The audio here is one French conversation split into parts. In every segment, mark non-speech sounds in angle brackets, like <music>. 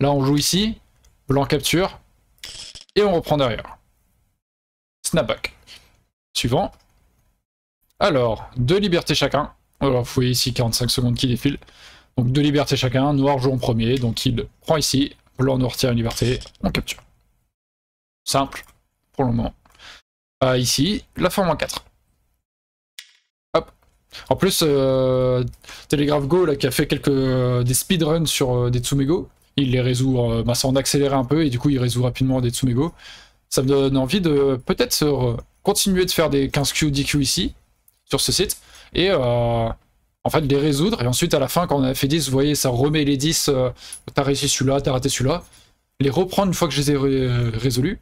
Là, on joue ici, blanc capture, et on reprend derrière. Snapback. Suivant. Alors, deux libertés chacun. Alors, vous voyez ici 45 secondes qui défilent. Donc, deux libertés chacun. Noir joue en premier, donc il prend ici. Blanc noir retire une liberté, on capture. Simple, pour le moment. Ah ici, la forme en 4. Hop. En plus, euh, Telegraph Go, là, qui a fait quelques, euh, des speedruns sur euh, des Tsumego, il les résout, bah, ça en un peu, et du coup, il résout rapidement des Tsumego. Ça me donne envie de peut-être continuer de faire des 15Q, 10Q ici, sur ce site, et euh, en fait les résoudre. Et ensuite, à la fin, quand on a fait 10, vous voyez, ça remet les 10, euh, t'as réussi celui-là, t'as raté celui-là. Les reprendre une fois que je les ai résolus,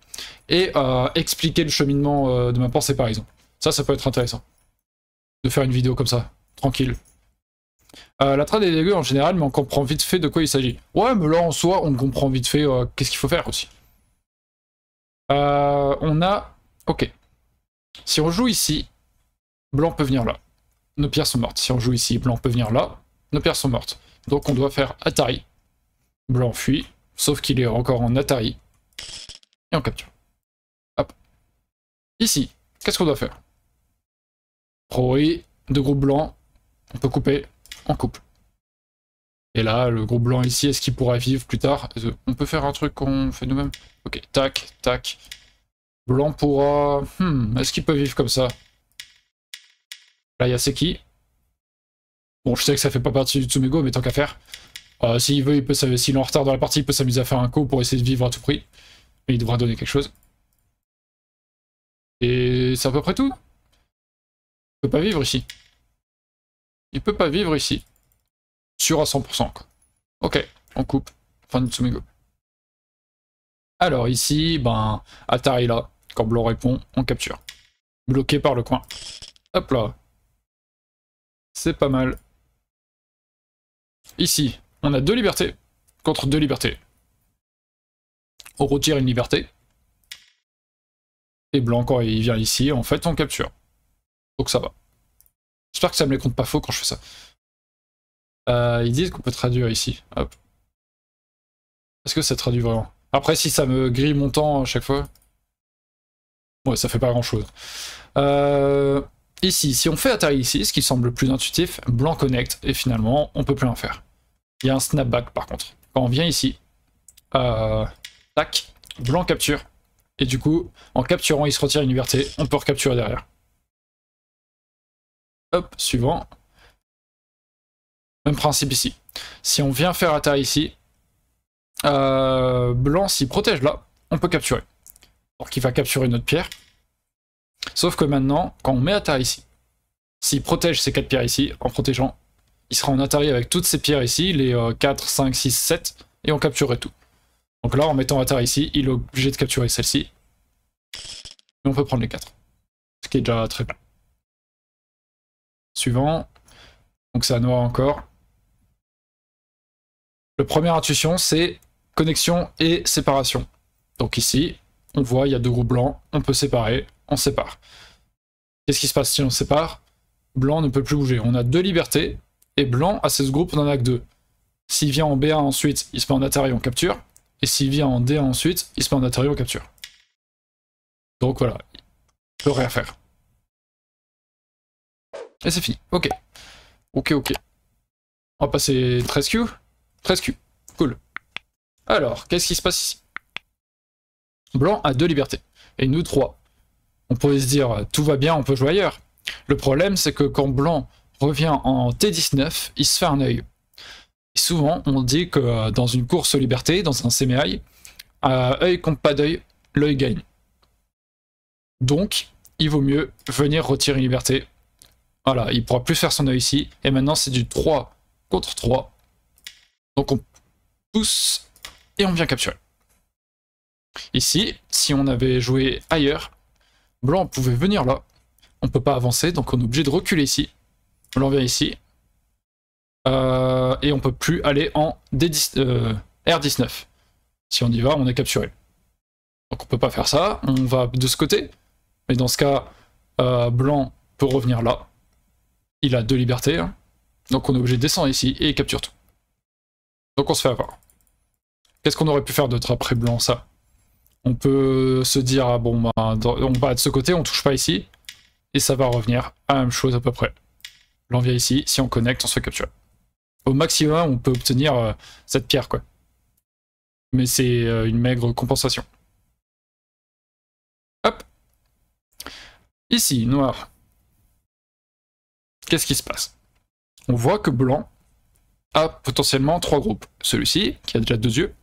et euh, expliquer le cheminement de ma pensée, par exemple. Ça, ça peut être intéressant. De faire une vidéo comme ça, tranquille. Euh, la trade est dégueu en général, mais on comprend vite fait de quoi il s'agit. Ouais, mais là en soi, on comprend vite fait euh, qu'est-ce qu'il faut faire aussi. Euh, on a... Ok. Si on joue ici, blanc peut venir là. Nos pierres sont mortes. Si on joue ici, blanc peut venir là. Nos pierres sont mortes. Donc on doit faire Atari. Blanc fuit, sauf qu'il est encore en Atari. Et on capture. Hop. Ici, qu'est-ce qu'on doit faire Roi, De groupes blanc On peut couper, en couple. Et là, le groupe blanc ici, est-ce qu'il pourra vivre plus tard On peut faire un truc qu'on fait nous-mêmes Ok, tac, tac. Blanc pourra... Hmm, est-ce qu'il peut vivre comme ça Là, il y a Seki. Bon, je sais que ça fait pas partie du Tsumego, mais tant qu'à faire. Euh, s'il veut, il peut s'il en retard dans la partie, il peut s'amuser à faire un coup pour essayer de vivre à tout prix. Mais il devra donner quelque chose. Et c'est à peu près tout. peut pas vivre ici. Il peut pas vivre ici. Sur à 100%. Ok, on coupe. Fin de Alors ici, ben, Atari là, quand Blanc répond, on capture. Bloqué par le coin. Hop là. C'est pas mal. Ici, on a deux libertés contre deux libertés. On retire une liberté. Et Blanc, quand il vient ici, en fait, on capture. Donc ça va. J'espère que ça me les compte pas faux quand je fais ça. Euh, ils disent qu'on peut traduire ici. Est-ce que ça traduit vraiment Après, si ça me grille mon temps à chaque fois. Ouais, ça fait pas grand chose. Euh, ici, si on fait Atari ici, ce qui semble plus intuitif, blanc connect, et finalement, on peut plus en faire. Il y a un snapback par contre. Quand on vient ici, euh, tac, blanc capture. Et du coup, en capturant, il se retire une liberté, on peut recapturer derrière. Hop, suivant. Même principe ici. Si on vient faire atterrir ici, euh, blanc s'y protège là, on peut capturer. Donc il va capturer notre pierre. Sauf que maintenant, quand on met atterrir ici, s'il protège ces quatre pierres ici, en protégeant, il sera en atterri avec toutes ces pierres ici, les 4, 5, 6, 7, et on capturerait tout. Donc là, en mettant atterrir ici, il est obligé de capturer celle-ci. Et on peut prendre les 4. Ce qui est déjà très bien. Suivant. Donc ça à noir encore. Le premier intuition, c'est connexion et séparation. Donc ici, on voit, il y a deux groupes blancs, on peut séparer, on sépare. Qu'est-ce qui se passe si on sépare Blanc ne peut plus bouger. On a deux libertés, et blanc, a ce groupes, on en a que deux. S'il vient en B1 ensuite, il se met en atari, on capture. Et s'il vient en D1 ensuite, il se met en atari, on capture. Donc voilà, il peut rien faire. Et ah, c'est fini. Ok. Ok, ok. On va passer 13Q. 13Q. Cool. Alors, qu'est-ce qui se passe ici Blanc a deux libertés. Et nous, trois. On pourrait se dire, euh, tout va bien, on peut jouer ailleurs. Le problème, c'est que quand Blanc revient en T19, il se fait un œil. souvent, on dit que euh, dans une course liberté, dans un CMI, euh, œil compte pas d'œil, l'œil gagne. Donc, il vaut mieux venir retirer une liberté voilà, il pourra plus faire son œil ici. Et maintenant, c'est du 3 contre 3. Donc on pousse et on vient capturer. Ici, si on avait joué ailleurs, blanc pouvait venir là. On ne peut pas avancer, donc on est obligé de reculer ici. on vient ici. Euh, et on peut plus aller en euh, R19. Si on y va, on est capturé. Donc on peut pas faire ça. On va de ce côté. Mais dans ce cas, euh, blanc peut revenir là il a deux libertés. Hein. Donc on est obligé de descendre ici et capture tout. Donc on se fait avoir. Qu'est-ce qu'on aurait pu faire d'autre après blanc ça On peut se dire, ah bon, bah, on va de ce côté, on touche pas ici. Et ça va revenir à la même chose à peu près. Blanc ici, si on connecte, on se fait capturer. Au maximum, on peut obtenir euh, cette pierre, quoi. Mais c'est euh, une maigre compensation. Hop. Ici, noir qu'est-ce qui se passe On voit que Blanc a potentiellement trois groupes. Celui-ci, qui a déjà deux yeux.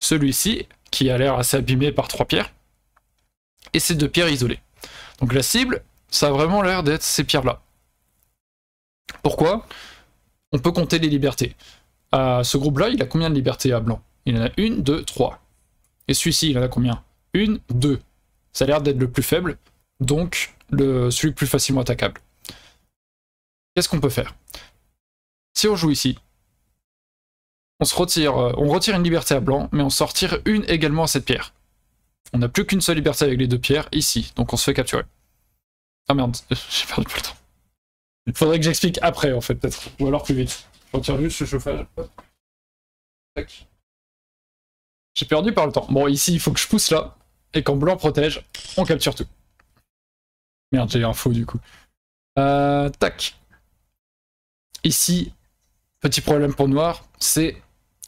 Celui-ci, qui a l'air assez abîmé par trois pierres. Et ces deux pierres isolées. Donc la cible, ça a vraiment l'air d'être ces pierres-là. Pourquoi On peut compter les libertés. ce groupe-là, il a combien de libertés à Blanc Il en a une, deux, trois. Et celui-ci, il en a combien Une, deux. Ça a l'air d'être le plus faible, donc celui le plus facilement attaquable. Qu'est-ce qu'on peut faire Si on joue ici, on, se retire, euh, on retire une liberté à blanc, mais on sort une également à cette pierre. On n'a plus qu'une seule liberté avec les deux pierres, ici, donc on se fait capturer. Ah merde, <laughs> j'ai perdu le temps. Il faudrait que j'explique après, en fait, peut-être. Ou alors plus vite. Je retire juste le chauffage. J'ai perdu par le temps. Bon, ici, il faut que je pousse là, et quand blanc protège, on capture tout. Merde, j'ai un faux du coup. Euh, tac. Ici, petit problème pour Noir, c'est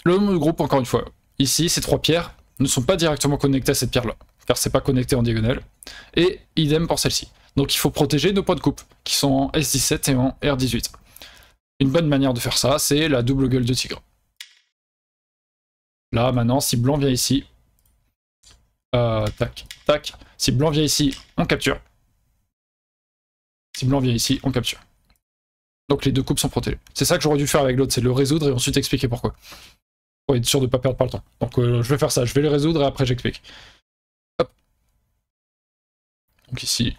le groupe encore une fois. Ici, ces trois pierres ne sont pas directement connectées à cette pierre-là, car c'est pas connecté en diagonale. Et idem pour celle-ci. Donc il faut protéger nos points de coupe, qui sont en S17 et en R18. Une bonne manière de faire ça, c'est la double gueule de tigre. Là, maintenant, si blanc vient ici, euh, tac, tac. Si blanc vient ici, on capture. Si blanc vient ici, on capture. Donc les deux coupes sont protégées. C'est ça que j'aurais dû faire avec l'autre, c'est le résoudre et ensuite expliquer pourquoi. Pour être sûr de ne pas perdre pas le temps. Donc euh, je vais faire ça, je vais le résoudre et après j'explique. Hop. Donc ici,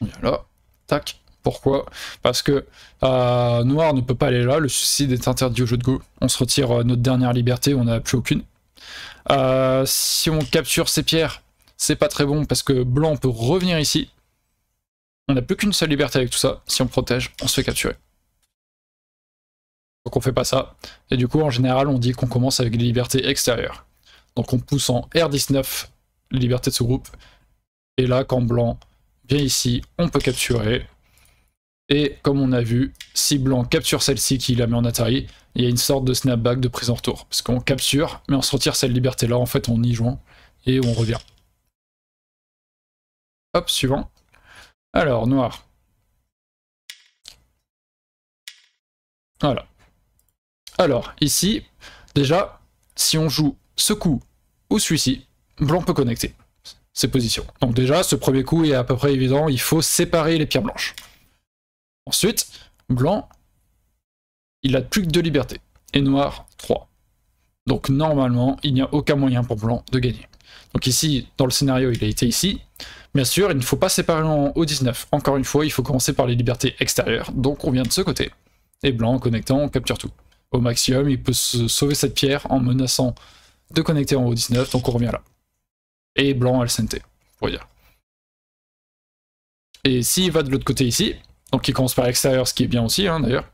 on vient là. Tac. Pourquoi Parce que euh, Noir ne peut pas aller là, le suicide est interdit au jeu de Go. On se retire euh, notre dernière liberté, on n'a plus aucune. si on capture ces pierres, c'est pas très bon parce que Blanc peut revenir ici. On n'a plus qu'une seule liberté avec tout ça. Si on protège, on se fait capturer. Donc on fait pas ça. Et du coup, en général, on dit qu'on commence avec les libertés extérieures. Donc on pousse en R19 les libertés de ce groupe. Et là, quand blanc vient ici, on peut capturer. Et comme on a vu, si blanc capture celle-ci qui la met en Atari, il y a une sorte de snapback de prise en retour. Parce qu'on capture, mais on se retire cette liberté-là, en fait on y joint, et on revient. Hop, suivant. Alors, noir. Voilà. Alors, ici, déjà, si on joue ce coup ou celui-ci, blanc peut connecter ses positions. Donc déjà, ce premier coup est à peu près évident, il faut séparer les pierres blanches. Ensuite, blanc, il a plus que deux libertés, et noir, 3. Donc normalement, il n'y a aucun moyen pour blanc de gagner. Donc ici, dans le scénario, il a été ici. Bien sûr, il ne faut pas séparer en haut 19. Encore une fois, il faut commencer par les libertés extérieures. Donc on vient de ce côté. Et blanc, en connectant, on capture tout au maximum. Il peut se sauver cette pierre en menaçant de connecter en haut 19, donc on revient là. Et blanc on pour dire. Et s'il va de l'autre côté ici, donc il commence par l'extérieur, ce qui est bien aussi hein, d'ailleurs,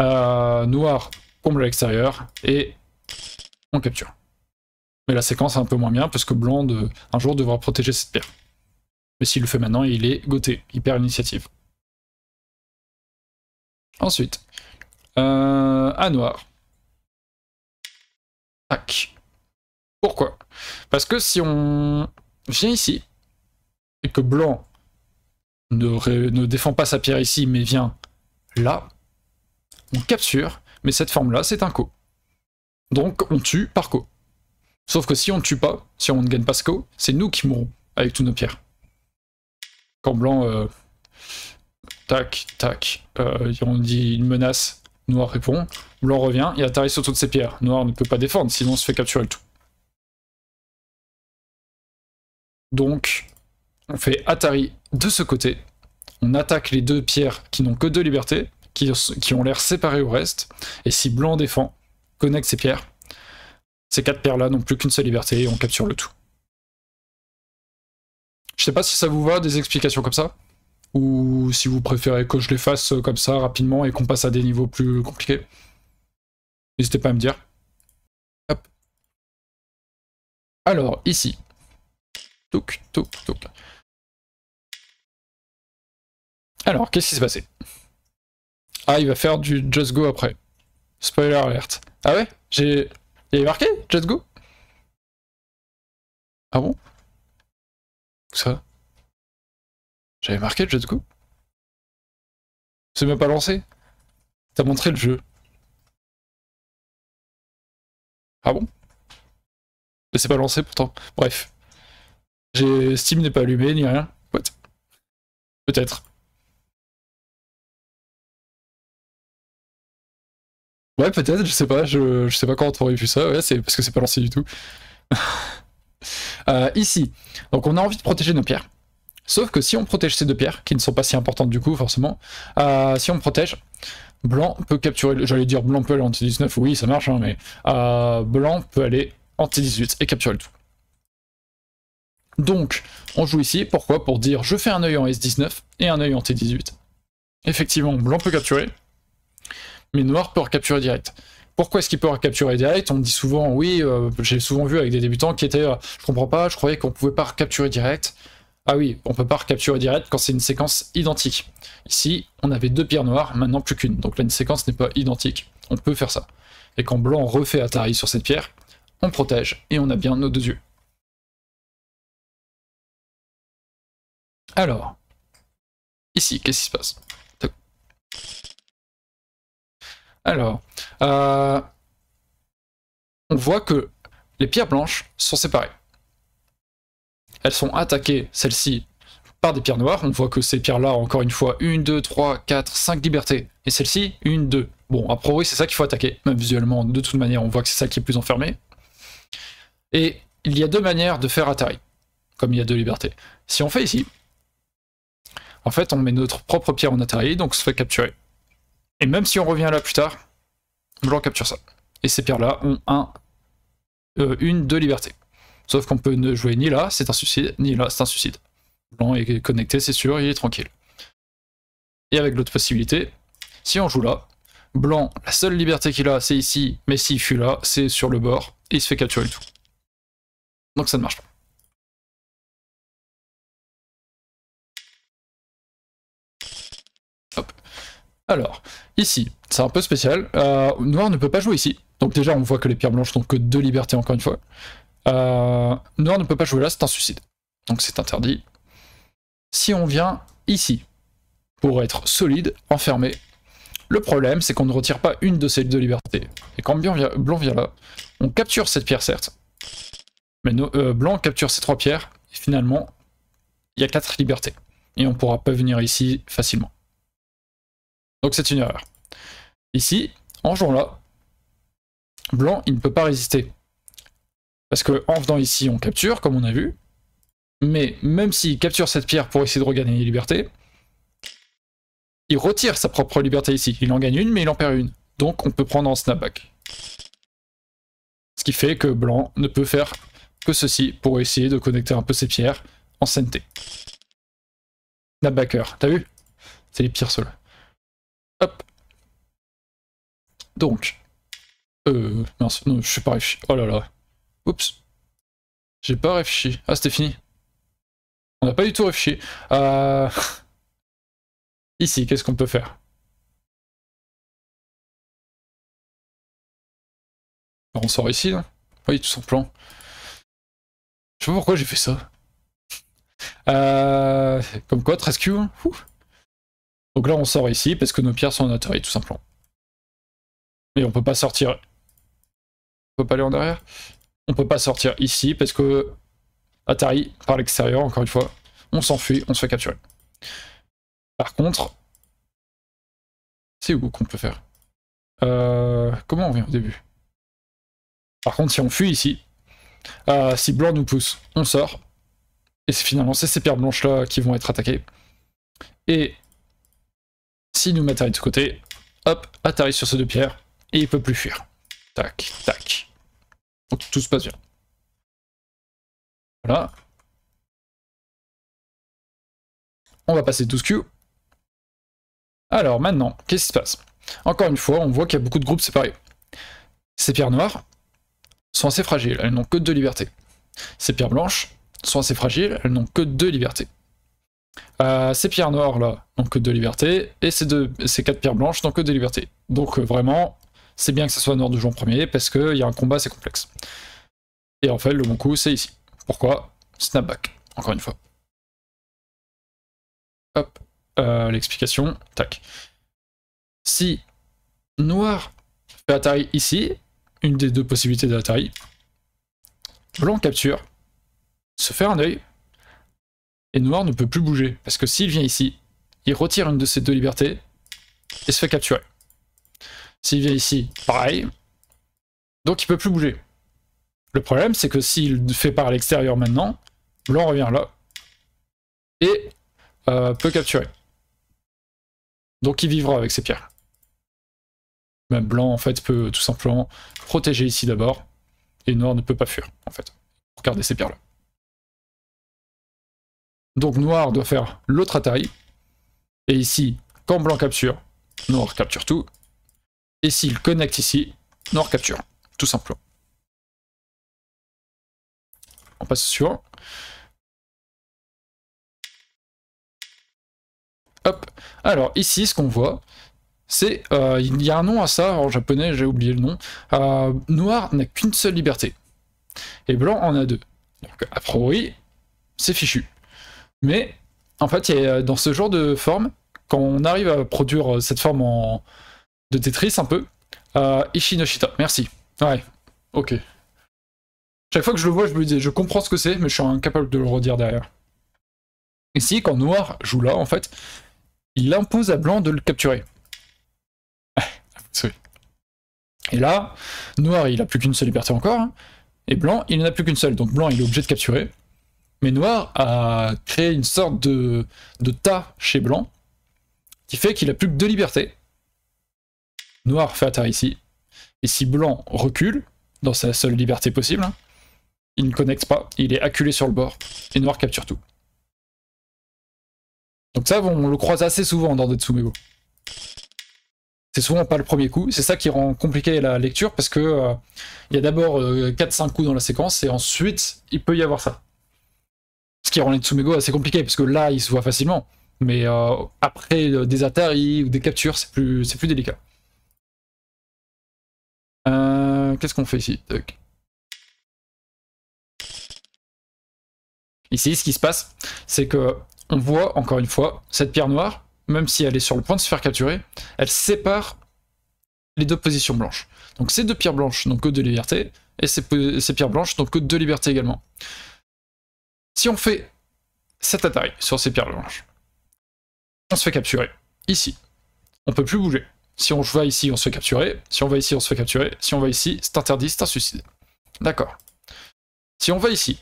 euh, noir comble l'extérieur et on capture. Mais la séquence est un peu moins bien parce que blanc un jour devra protéger cette pierre. Mais s'il le fait maintenant, il est goté, il perd l'initiative. Ensuite, euh, à noir. Tac. Pourquoi Parce que si on vient ici, et que blanc ne, défend pas sa pierre ici, mais vient là, on capture, mais cette forme-là, c'est un co. Donc on tue par co. Sauf que si on ne tue pas, si on ne gagne pas ce co, c'est nous qui mourrons avec toutes nos pierres. Quand blanc, euh, tac, tac, euh, on dit une menace, Noir répond. Blanc revient et Atari sur toutes ses pierres. Noir ne peut pas défendre, sinon on se fait capturer le tout. Donc, on fait Atari de ce côté. On attaque les deux pierres qui n'ont que deux libertés, qui, ont l'air séparées au reste. Et si blanc défend, connecte ses pierres. Ces quatre pierres-là n'ont plus qu'une seule liberté et on capture le tout. Je sais pas si ça vous va, des explications comme ça ou si vous préférez que je les fasse euh, comme ça rapidement et qu'on passe à des niveaux plus compliqués. N'hésitez pas à me dire. Hop. Alors, ici. Alors, qu'est-ce qui s'est passé Ah, il va faire du Just Go après. Spoiler alert. Ah ouais J'ai... Il est marqué Just Go Ah bon ça j'avais marqué le jeu de coup C'est même pas lancé T'as montré le jeu. Ah bon Mais c'est pas lancé pourtant. Bref. Steam n'est pas allumé ni rien. What Peut-être. Ouais, peut-être, je sais pas, je, sais pas quand on aurait vu ça, ouais, c'est parce que c'est pas lancé du tout. <laughs> Euh, ici, donc on a envie de protéger nos pierres. Sauf que si on protège ces deux pierres, qui ne sont pas si importantes du coup forcément, euh, si on protège, blanc peut capturer, j'allais dire blanc peut aller t 19 oui ça marche, hein, mais euh, blanc peut aller t 18 et capturer le tout. Donc, on joue ici, pourquoi Pour dire je fais un œil en S19 et un œil en T18. Effectivement, blanc peut capturer, mais noir peut recapturer direct. Pourquoi est-ce qu'il peut recapturer direct On me dit souvent, oui, euh, j'ai souvent vu avec des débutants qui étaient, je comprends pas, je croyais qu'on pouvait pas recapturer direct. Ah oui, on peut pas recapturer direct quand c'est une séquence identique. Ici, on avait deux pierres noires, maintenant plus qu'une. Donc là, une séquence n'est pas identique. On peut faire ça. Et quand blanc refait Atari sur cette pierre, on protège et on a bien nos deux yeux. Alors, ici, qu'est-ce qui se passe Alors, euh, on voit que les pierres blanches sont séparées elles sont attaquées, celles-ci, par des pierres noires. On voit que ces pierres-là, encore une fois, 1, 2, 3, 4, 5 libertés. Et celle-ci, 1, 2. Bon, à priori, c'est ça qu'il faut attaquer. Même visuellement, de toute manière, on voit que c'est ça qui est plus enfermé. Et il y a deux manières de faire Atari, comme il y a deux libertés. Si on fait ici, en fait, on met notre propre pierre en Atari, donc ça se fait capturer. Et même si on revient là plus tard, on capture ça. Et ces pierres-là ont un, euh, une, deux libertés. Sauf qu'on peut ne jouer ni là, c'est un suicide, ni là, c'est un suicide. Blanc est connecté, c'est sûr, il est tranquille. Et avec l'autre possibilité, si on joue là, blanc, la seule liberté qu'il a, c'est ici, mais s'il fut là, c'est sur le bord, et il se fait capturer tout. Donc ça ne marche pas. Alors, ici, c'est un peu spécial. Euh, noir ne peut pas jouer ici. Donc déjà, on voit que les pierres blanches n'ont que deux libertés, encore une fois. Euh, Noir ne peut pas jouer là, c'est un suicide. Donc c'est interdit. Si on vient ici, pour être solide, enfermé, le problème c'est qu'on ne retire pas une de ces deux libertés Et quand Blanc vient, là, on capture cette pierre certes, mais euh, Blanc capture ces trois pierres, et finalement, il y a quatre libertés. Et on ne pourra pas venir ici facilement. Donc c'est une erreur. Ici, en jouant là, Blanc, il ne peut pas résister. Parce que en venant ici, on capture, comme on a vu. Mais même s'il capture cette pierre pour essayer de regagner les liberté, il retire sa propre liberté ici. Il en gagne une, mais il en perd une. Donc on peut prendre en snapback. Ce qui fait que blanc ne peut faire que ceci pour essayer de connecter un peu ses pierres en sainteté. Snapbacker, t'as vu C'est les pires seuls. Hop. Donc. Euh, mince, je suis pas riche. Oh là là. Oups. J'ai pas réfléchi. Ah, c'était fini. On n'a pas du tout réfléchi. Euh, <laughs> ici, qu'est-ce qu'on peut faire On sort ici, non Oui, tout simplement. Je sais pas pourquoi j'ai fait ça. Euh, comme quoi, Trescue hein. Donc là, on sort ici parce que nos pierres sont en atterri, tout simplement. Et on peut pas sortir. On peut pas aller en arrière on peut pas sortir ici parce que Atari, par l'extérieur, encore une fois, on s'enfuit, on se fait capturer. Par contre, c'est où qu'on peut faire euh, Comment on vient au début Par contre, si on fuit ici, euh, si blanc nous pousse, on sort. Et finalement, c'est ces pierres blanches là qui vont être attaquées. Et si nous mettons Atari de ce côté, hop, Atari sur ces deux pierres, et il peut plus fuir. Tac, tac. Tout se passe bien. Voilà. On va passer 12 Q. Alors maintenant, qu'est-ce qui se passe Encore une fois, on voit qu'il y a beaucoup de groupes séparés. Ces pierres noires sont assez fragiles, elles n'ont que deux libertés. Ces pierres blanches sont assez fragiles, elles n'ont que deux libertés. Euh, ces pierres noires là n'ont que deux libertés, et ces, quatre pierres blanches n'ont que deux libertés. Donc euh, vraiment, c'est bien que ce soit noir de Jour premier parce qu'il y a un combat, c'est complexe. Et en fait, le bon coup, c'est ici. Pourquoi Snapback, encore une fois. Hop, euh, l'explication, tac. Si noir fait Atari ici, une des deux possibilités d'Atari, blanc capture, se fait un œil, et noir ne peut plus bouger, parce que s'il vient ici, il retire une de ses deux libertés et se fait capturer. S'il vient ici, pareil. Donc il peut plus bouger. Le problème, c'est que s'il fait part à l'extérieur maintenant, blanc revient là. Et euh, peut capturer. Donc il vivra avec ses pierres. Mais blanc, en fait, peut tout simplement protéger ici d'abord. Et noir ne peut pas fuir, en fait. garder ces pierres-là. Donc noir doit faire l'autre attaque Et ici, quand blanc capture, noir capture tout. Et s'il connecte ici, noir capture. tout simplement. On passe sur. Hop. Alors ici, ce qu'on voit, c'est... Euh, il y a un nom à ça, en japonais, j'ai oublié le nom. Euh, noir n'a qu'une seule liberté. Et blanc en a deux. Donc a priori, c'est fichu. Mais en fait, euh, dans ce genre de forme, quand on arrive à produire cette forme en, de Tetris un peu. Euh, Ishinoshita, merci. Ouais, ok. Chaque fois que je le vois, je me dis, je comprends ce que c'est, mais je suis incapable de le redire derrière. Ici, quand Noir joue là, en fait, il impose à Blanc de le capturer. Ah, et là, Noir, il n'a plus qu'une seule liberté encore, hein, et Blanc, il n'en a plus qu'une seule. Donc Blanc, il est obligé de capturer. Mais Noir a créé une sorte de, de tas chez Blanc, qui fait qu'il a plus que deux libertés noir fait atterrir ici, et si blanc recule, dans sa seule liberté possible, hein, il ne connecte pas, il est acculé sur le bord, et noir capture tout. Donc ça, on le croise assez souvent dans des Tsumego. C'est souvent pas le premier coup, c'est ça qui rend compliqué la lecture, parce que euh, il y a d'abord 4-5 euh, coups dans la séquence, et ensuite, il peut y avoir ça. Ce qui rend les Tsumego assez compliqués, parce que là, ils se voient facilement, mais euh, après des atterris ou des captures, c'est plus délicat. Euh, qu'est-ce qu'on fait ici Ici, ce qui se passe, c'est que on voit encore une fois cette pierre noire, même si elle est sur le point de se faire capturer, elle sépare les deux positions blanches. Donc ces deux pierres blanches n'ont que deux libertés, et ces, pierres blanches n'ont que deux libertés également. Si on fait cette attaque sur ces pierres blanches, on se fait capturer ici. On ne peut plus bouger. Si on va ici, on se fait capturer. Si on va ici, on se fait capturer. Si on va ici, c'est interdit, c'est un suicide. D'accord. Si on va ici,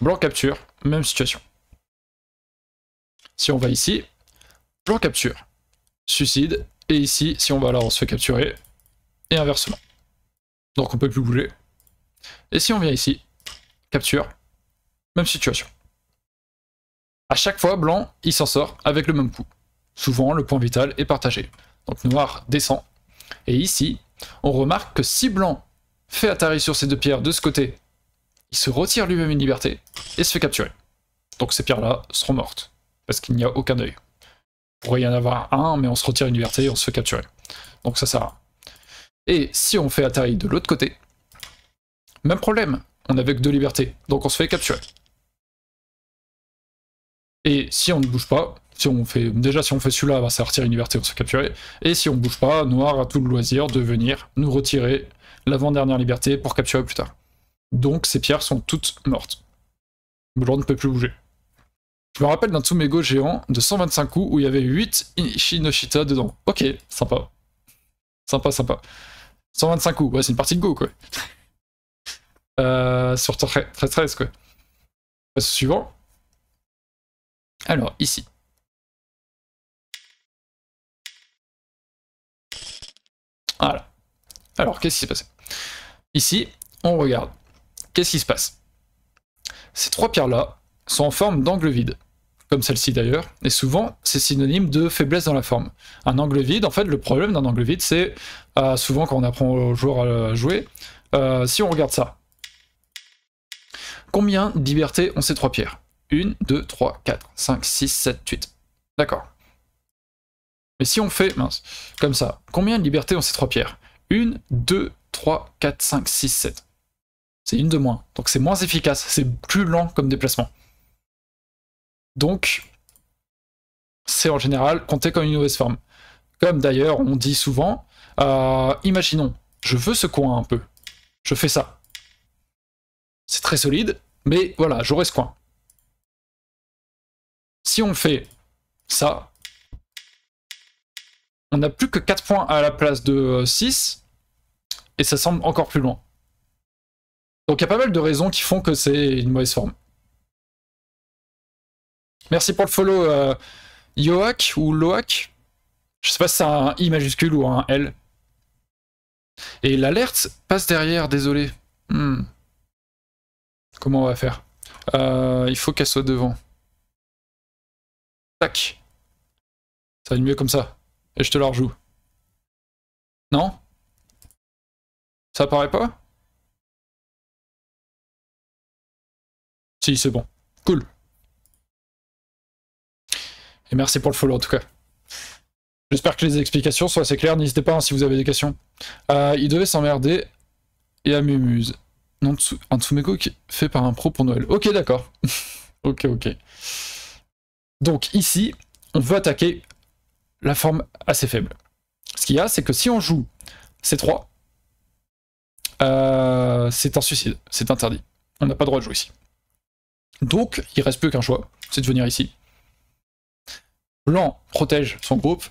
blanc capture, même situation. Si on va ici, blanc capture, suicide. Et ici, si on va là, on se fait capturer. Et inversement. Donc on peut plus bouger. Et si on vient ici, capture, même situation. À chaque fois, blanc, il s'en sort avec le même coup. Souvent, le point vital est partagé donc noir descend. Et ici, on remarque que si blanc fait atari sur ces deux pierres de ce côté, il se retire lui-même une liberté et se fait capturer. Donc ces pierres-là seront mortes, parce qu'il n'y a aucun œil. Il pourrait y en avoir un, mais on se retire une liberté et on se fait capturer. Donc ça sert à rien. Et si on fait atari de l'autre côté, même problème, on n'avait que deux libertés, donc on se fait capturer. Et si on ne bouge pas, on fait, déjà, si on fait celui-là, bah, ça va sortir une liberté, on se capturer. Et si on bouge pas, Noir a tout le loisir de venir nous retirer l'avant-dernière liberté pour capturer plus tard. Donc ces pierres sont toutes mortes. Blanc ne peut plus bouger. Je me rappelle d'un Tsumego géant de 125 coups où il y avait 8 Shinoshita dedans. Ok, sympa. Sympa, sympa. 125 coups, ouais, c'est une partie de Go, quoi. <laughs> Euh, sur 13, 13, quoi. Passe suivant. Alors, ici. Voilà. Alors, qu'est-ce qui s'est passé Ici, on regarde. Qu'est-ce qui se passe Ces trois pierres-là sont en forme d'angle vide, comme celle-ci d'ailleurs, et souvent, c'est synonyme de faiblesse dans la forme. Un angle vide, en fait, le problème d'un angle vide, c'est euh, souvent quand on apprend au joueur à jouer, euh, si on regarde ça. Combien de libertés ont ces trois pierres 1, 2, 3, 4, 5, 6, 7, 8. D'accord. Mais si on fait, comme ça, combien de libertés ont ces trois pierres Une, deux, trois, 4, cinq, six, 7. C'est une de moins. Donc c'est moins efficace, c'est plus lent comme déplacement. Donc, c'est en général compté comme une mauvaise forme. Comme d'ailleurs on dit souvent, euh, imaginons, je veux ce coin un peu. Je fais ça. C'est très solide, mais voilà, j'aurai ce coin. Si on fait ça, on n'a plus que 4 points à la place de 6, euh, et ça semble encore plus loin. Donc il y a pas mal de raisons qui font que c'est une mauvaise forme. Merci pour le follow, euh, Yoak ou Loak. Je sais pas si c'est un I majuscule ou un L. Et l'alerte passe derrière, désolé. Hmm. Comment on va faire euh, Il faut qu'elle soit devant. Tac. Ça va être mieux comme ça. Et je te la rejoue. Non Ça paraît pas Si, c'est bon. Cool. Et merci pour le follow en tout cas. J'espère que les explications sont assez claires. N'hésitez pas hein, si vous avez des questions. Euh, il devait s'emmerder et à Non, un Tsumeko qui fait par un pro pour Noël. Ok, d'accord. <laughs> ok, ok. Donc ici, on veut attaquer la forme assez faible. Ce qu'il y a, c'est que si on joue C3, euh, c'est un suicide, c'est interdit. On n'a pas le droit de jouer ici. Donc, il reste plus qu'un choix, c'est de venir ici. Blanc protège son groupe,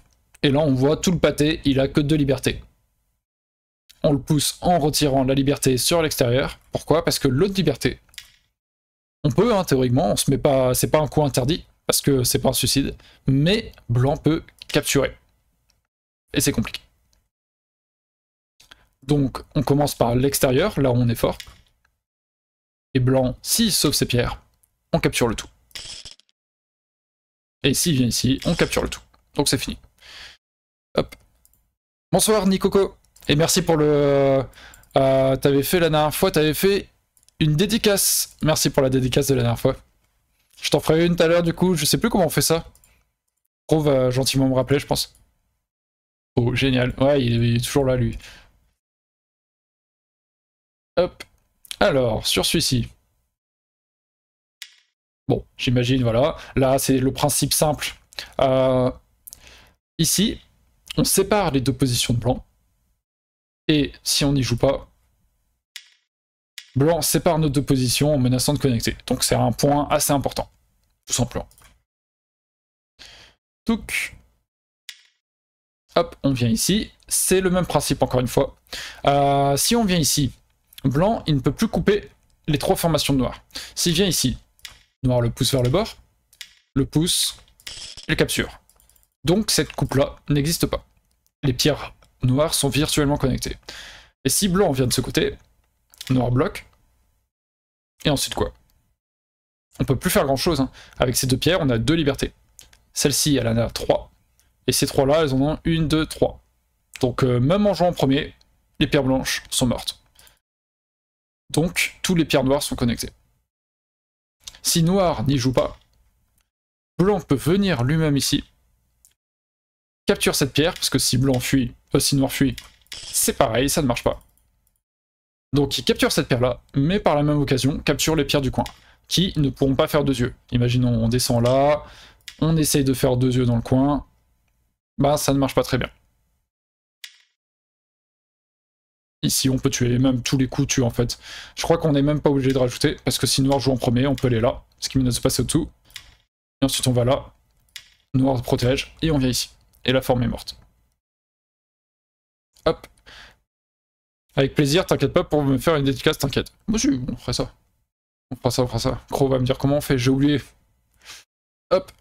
et là on voit tout le pâté, il a que deux libertés. On le pousse en retirant la liberté sur l'extérieur. Pourquoi Parce que l'autre liberté, on peut, hein, théoriquement, on se met pas, c'est pas un coup interdit, parce que c'est pas un suicide, mais blanc peut capturer. Et c'est compliqué. Donc on commence par l'extérieur, là où on est fort. Et blanc, s'il sauve ses pierres, on capture le tout. Et s'il vient ici, on capture le tout. Donc c'est fini. Hop. Bonsoir nicoco Et merci pour le... Euh, t'avais fait la dernière fois, t'avais fait une dédicace. Merci pour la dédicace de la dernière fois. Je t'en ferai une tout à l'heure du coup, je sais plus comment on fait ça. Pro va gentiment me rappeler, je pense. Oh, génial. Ouais, il, est toujours là, lui. Hop. Alors, sur celui-ci. Bon, j'imagine, voilà. Là, c'est le principe simple. Euh, ici, on sépare les deux positions de blanc. Et si on n'y joue pas, Blanc sépare nos deux positions en menaçant de connecter. Donc c'est un point assez important, tout simplement. Donc, hop, on vient ici. C'est le même principe encore une fois. Euh, si on vient ici, blanc, il ne peut plus couper les trois formations noires. noir. S'il vient ici, noir le pousse vers le bord, le pousse, le capture. Donc cette coupe-là n'existe pas. Les pierres noires sont virtuellement connectées. Et si blanc vient de ce côté, noir bloque, et ensuite quoi On peut plus faire grand chose. Hein. Avec ces deux pierres, on a deux libertés. Celle-ci, elle en a trois. Et ces trois-là, elles en ont une, deux, trois. Donc euh, même en jouant en premier, les pierres blanches sont mortes. Donc, tous les pierres noires sont connectées. Si noir n'y joue pas, blanc peut venir lui-même ici, capture cette pierre, parce que si blanc fuit, euh, si noir fuit, c'est pareil, ça ne marche pas. Donc il capture cette pierre-là, mais par la même occasion, capture les pierres du coin, qui ne pourront pas faire deux yeux. Imaginons, on descend là, on essaye de faire deux yeux dans le coin, bah ça ne marche pas très bien. Ici, on peut tuer même tous les coups tuent en fait. Je crois qu'on n'est même pas obligé de rajouter, parce que si Noir joue en premier, on peut aller là, ce qui ne se passe au tout. Et ensuite, on va là, Noir protège, et on vient ici. Et la forme est morte. Hop, avec plaisir, t'inquiète pas pour me faire une dédicace, t'inquiète. Moi bah je on fera ça. On fera ça, on fera ça. Cro va me dire comment on fait, j'ai oublié. Hop.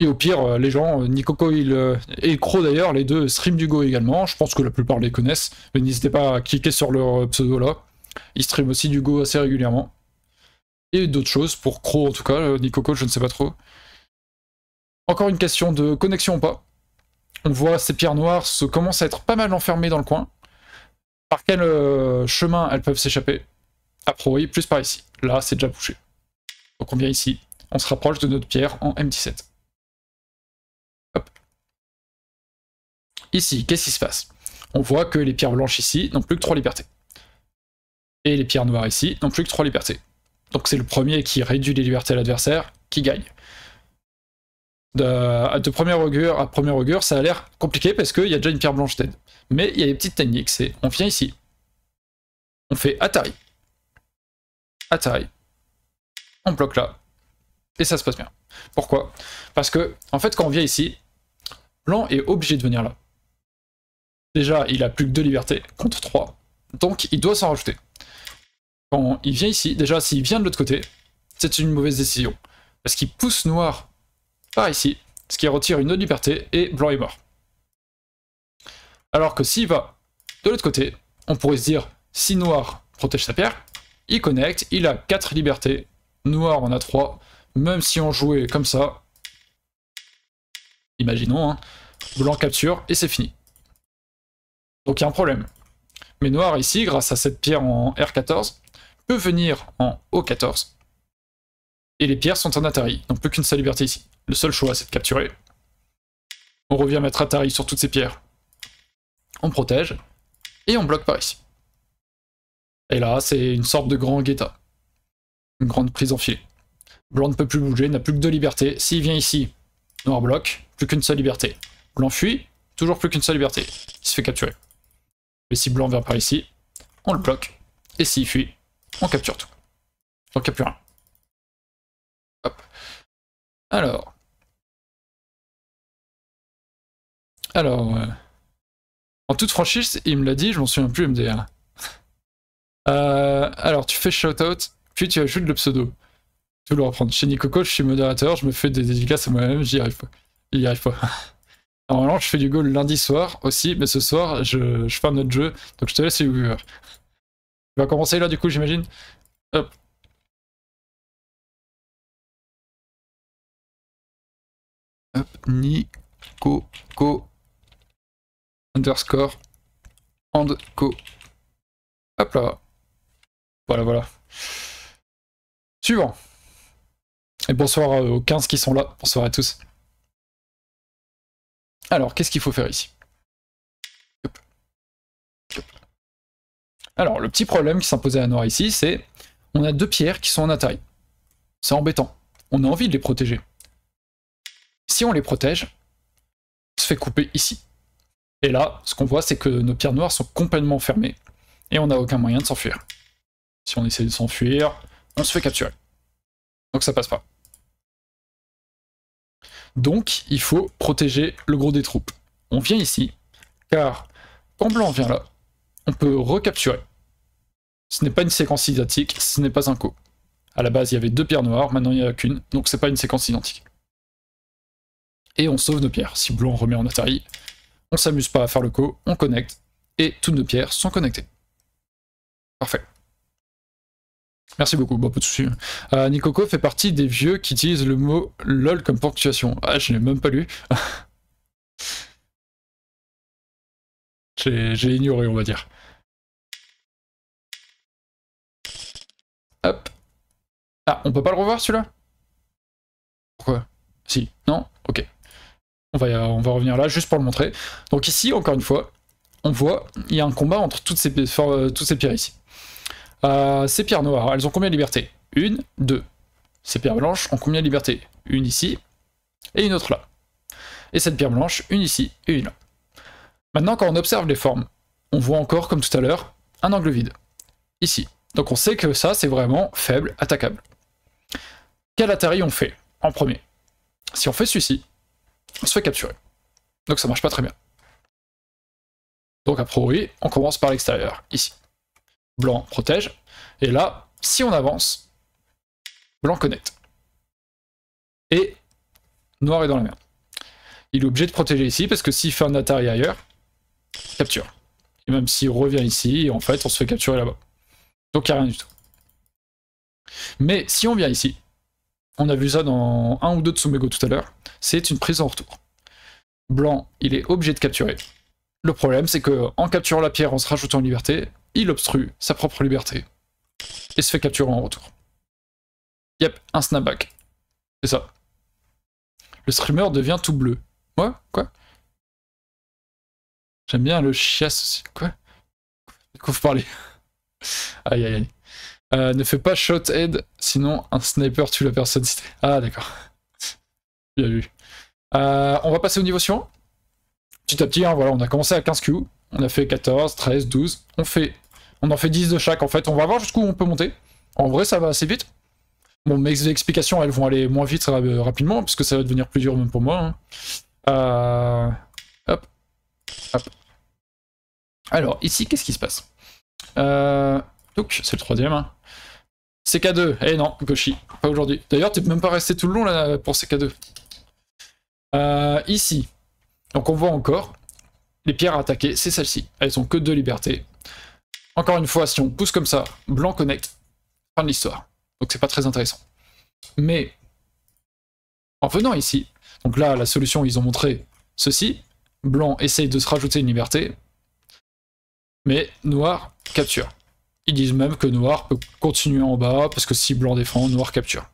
Et au pire, euh, les gens, euh, Nikoko il, et Cro d'ailleurs, les deux stream du Go également. Je pense que la plupart les connaissent. Mais n'hésitez pas à cliquer sur leur euh, pseudo là. Ils stream aussi du Go assez régulièrement. Et d'autres choses, pour Cro en tout cas, Nikoko je ne sais pas trop. Encore une question de connexion ou pas. On voit ces pierres noires se commencent à être pas mal enfermées dans le coin. Par quel euh, chemin elles peuvent s'échapper A plus par ici. Là, c'est déjà bouché. Donc on vient ici. On se rapproche de notre pierre en M17. Ici, qu'est-ce qui se passe On voit que les pierres blanches ici n'ont plus que 3 libertés. Et les pierres noires ici n'ont plus que 3 libertés. Donc c'est le premier qui réduit les libertés à l'adversaire qui gagne. De, de, première augure à première augure, ça a l'air compliqué parce qu'il y a déjà une pierre blanche tête. Mais il y a des petites techniques, c'est on vient ici, on fait Atari, Atari, on bloque là, et ça se passe bien. Pourquoi Parce que, en fait, quand on vient ici, Blanc est obligé de venir là. Déjà, il a plus que deux libertés, contre 3. Donc, il doit s'en rajouter. Quand il vient ici, déjà, s'il vient de l'autre côté, c'est une mauvaise décision. Parce qu'il pousse noir par ici, ce qui retire une autre liberté, et blanc est mort. Alors que s'il va de l'autre côté, on pourrait se dire, si noir protège sa pierre, il connecte, il a 4 libertés, noir en a 3, même si on jouait comme ça, imaginons, hein, blanc capture, et c'est fini. Donc il y a un problème. Mais noir ici, grâce à cette pierre en R14, peut venir en O14, et les pierres sont en Atari, donc plus qu'une seule liberté ici. Le seul choix c'est de capturer. On revient mettre Atari sur toutes ces pierres on protège, et on bloque par ici. Et là, c'est une sorte de grand guetta. Une grande prise en filet. Blanc ne peut plus bouger, n'a plus que deux libertés. S'il vient ici, noir bloque, plus qu'une seule liberté. Blanc fuit, toujours plus qu'une seule liberté. Il se fait capturer. Mais si blanc vient par ici, on le bloque. Et s'il fuit, on capture tout. On capture un Hop. Alors. Alors. En toute franchise, il me l'a dit, je m'en souviens plus, MDR. Euh, alors, tu fais shout-out, puis tu ajoutes le pseudo. Tu le reprendre. Chez Nico Coach, je suis modérateur, je me fais des dédicaces à moi-même, j'y arrive pas. J'y arrive pas. <laughs> Normalement, je fais du go le lundi soir aussi, mais ce soir, je, ferme notre jeu, donc je te laisse les viewers. Tu vas commencer là, du coup, j'imagine Hop. Hop, Nico underscore and co. Hop là. Voilà, voilà. Suivant. Et bonsoir euh, aux 15 qui sont là. Bonsoir à tous. Alors, qu'est-ce qu'il faut faire ici Alors, le petit problème qui s'imposait à Noir ici, c'est on a deux pierres qui sont en attaille. C'est embêtant. On a envie de les protéger. Si on les protège, on se fait couper ici. Et là, ce qu'on voit, c'est que nos pierres noires sont complètement fermées. Et on n'a aucun moyen de s'enfuir. Si on essaie de s'enfuir, on se fait capturer. Donc ça passe pas. Donc il faut protéger le gros des troupes. On vient ici, car quand blanc vient là, on peut recapturer. Ce n'est pas une séquence identique, ce n'est pas un coup. À la base, il y avait deux pierres noires, maintenant il n'y en a qu'une, donc c'est pas une séquence identique. Et on sauve nos pierres. Si blanc remet en Atari, on s'amuse pas à faire le co, on connecte, et toutes nos pierres sont connectées. Parfait. Merci beaucoup, bon, pas de soucis. Hein. Euh, Nikoko fait partie des vieux qui utilisent le mot LOL comme ponctuation. Ah, je l'ai même pas lu. <laughs> J'ai ignoré, on va dire. Hop. Ah, on peut pas le revoir celui-là Pourquoi Si, non Ok. On va, revenir là juste pour le montrer. Donc ici, encore une fois, on voit, il y a un combat entre toutes ces, euh, toutes ces pierres ici. Euh, ces pierres noires, elles ont combien de liberté Une, deux. Ces pierres blanches ont combien de liberté Une ici, et une autre là. Et cette pierre blanche, une ici, et une là. Maintenant, quand on observe les formes, on voit encore, comme tout à l'heure, un angle vide. Ici. Donc on sait que ça, c'est vraiment faible, attaquable. Quel atari on fait en premier Si on fait celui-ci, se fait capturer. Donc ça marche pas très bien. Donc a priori, on commence par l'extérieur, ici. Blanc protège, et là, si on avance, blanc connecte. Et noir est dans la merde. Il est obligé de protéger ici, parce que s'il fait un atari ailleurs, capture. Et même s'il revient ici, en fait, on se fait capturer là-bas. Donc il n'y a rien du tout. Mais si on vient ici, on a vu ça dans un ou deux de Tsumego tout à l'heure. C'est une prise en retour. Blanc, il est obligé de capturer. Le problème, c'est qu'en capturant la pierre en se rajoutant en liberté, il obstrue sa propre liberté et se fait capturer en retour. Yep, un snapback. C'est ça. Le streamer devient tout bleu. Moi quoi J'aime bien le chiasse aussi. Quoi De quoi vous parlez <laughs> Aïe aïe aïe. Euh, ne fais pas shot head, sinon un sniper tue la personne Ah d'accord. <laughs> Bien vu. Euh, on va passer au niveau suivant. Petit à petit, hein, voilà, on a commencé à 15 Q, on a fait 14, 13, 12, on fait. On en fait 10 de chaque en fait. On va voir jusqu'où on peut monter. En vrai ça va assez vite. Bon, mes explications elles vont aller moins vite euh, rapidement, parce que ça va devenir plus dur même pour moi. Hein. Hop. Alors ici, qu'est-ce qui se passe Donc c'est le troisième. Hein. CK2, eh non, Goshi, pas aujourd'hui. D'ailleurs, tu peux même pas rester tout le long là pour CK2. Euh, ici, donc on voit encore les pierres à attaquer, c'est celle-ci. Elles ont que deux libertés. Encore une fois, si on pousse comme ça, blanc connecte, fin de l'histoire. Donc c'est pas très intéressant. Mais en venant ici, donc là, la solution, ils ont montré ceci. Blanc essaye de se rajouter une liberté, mais noir capture. Ils disent même que noir peut continuer en bas, parce que si blanc défend, noir capture.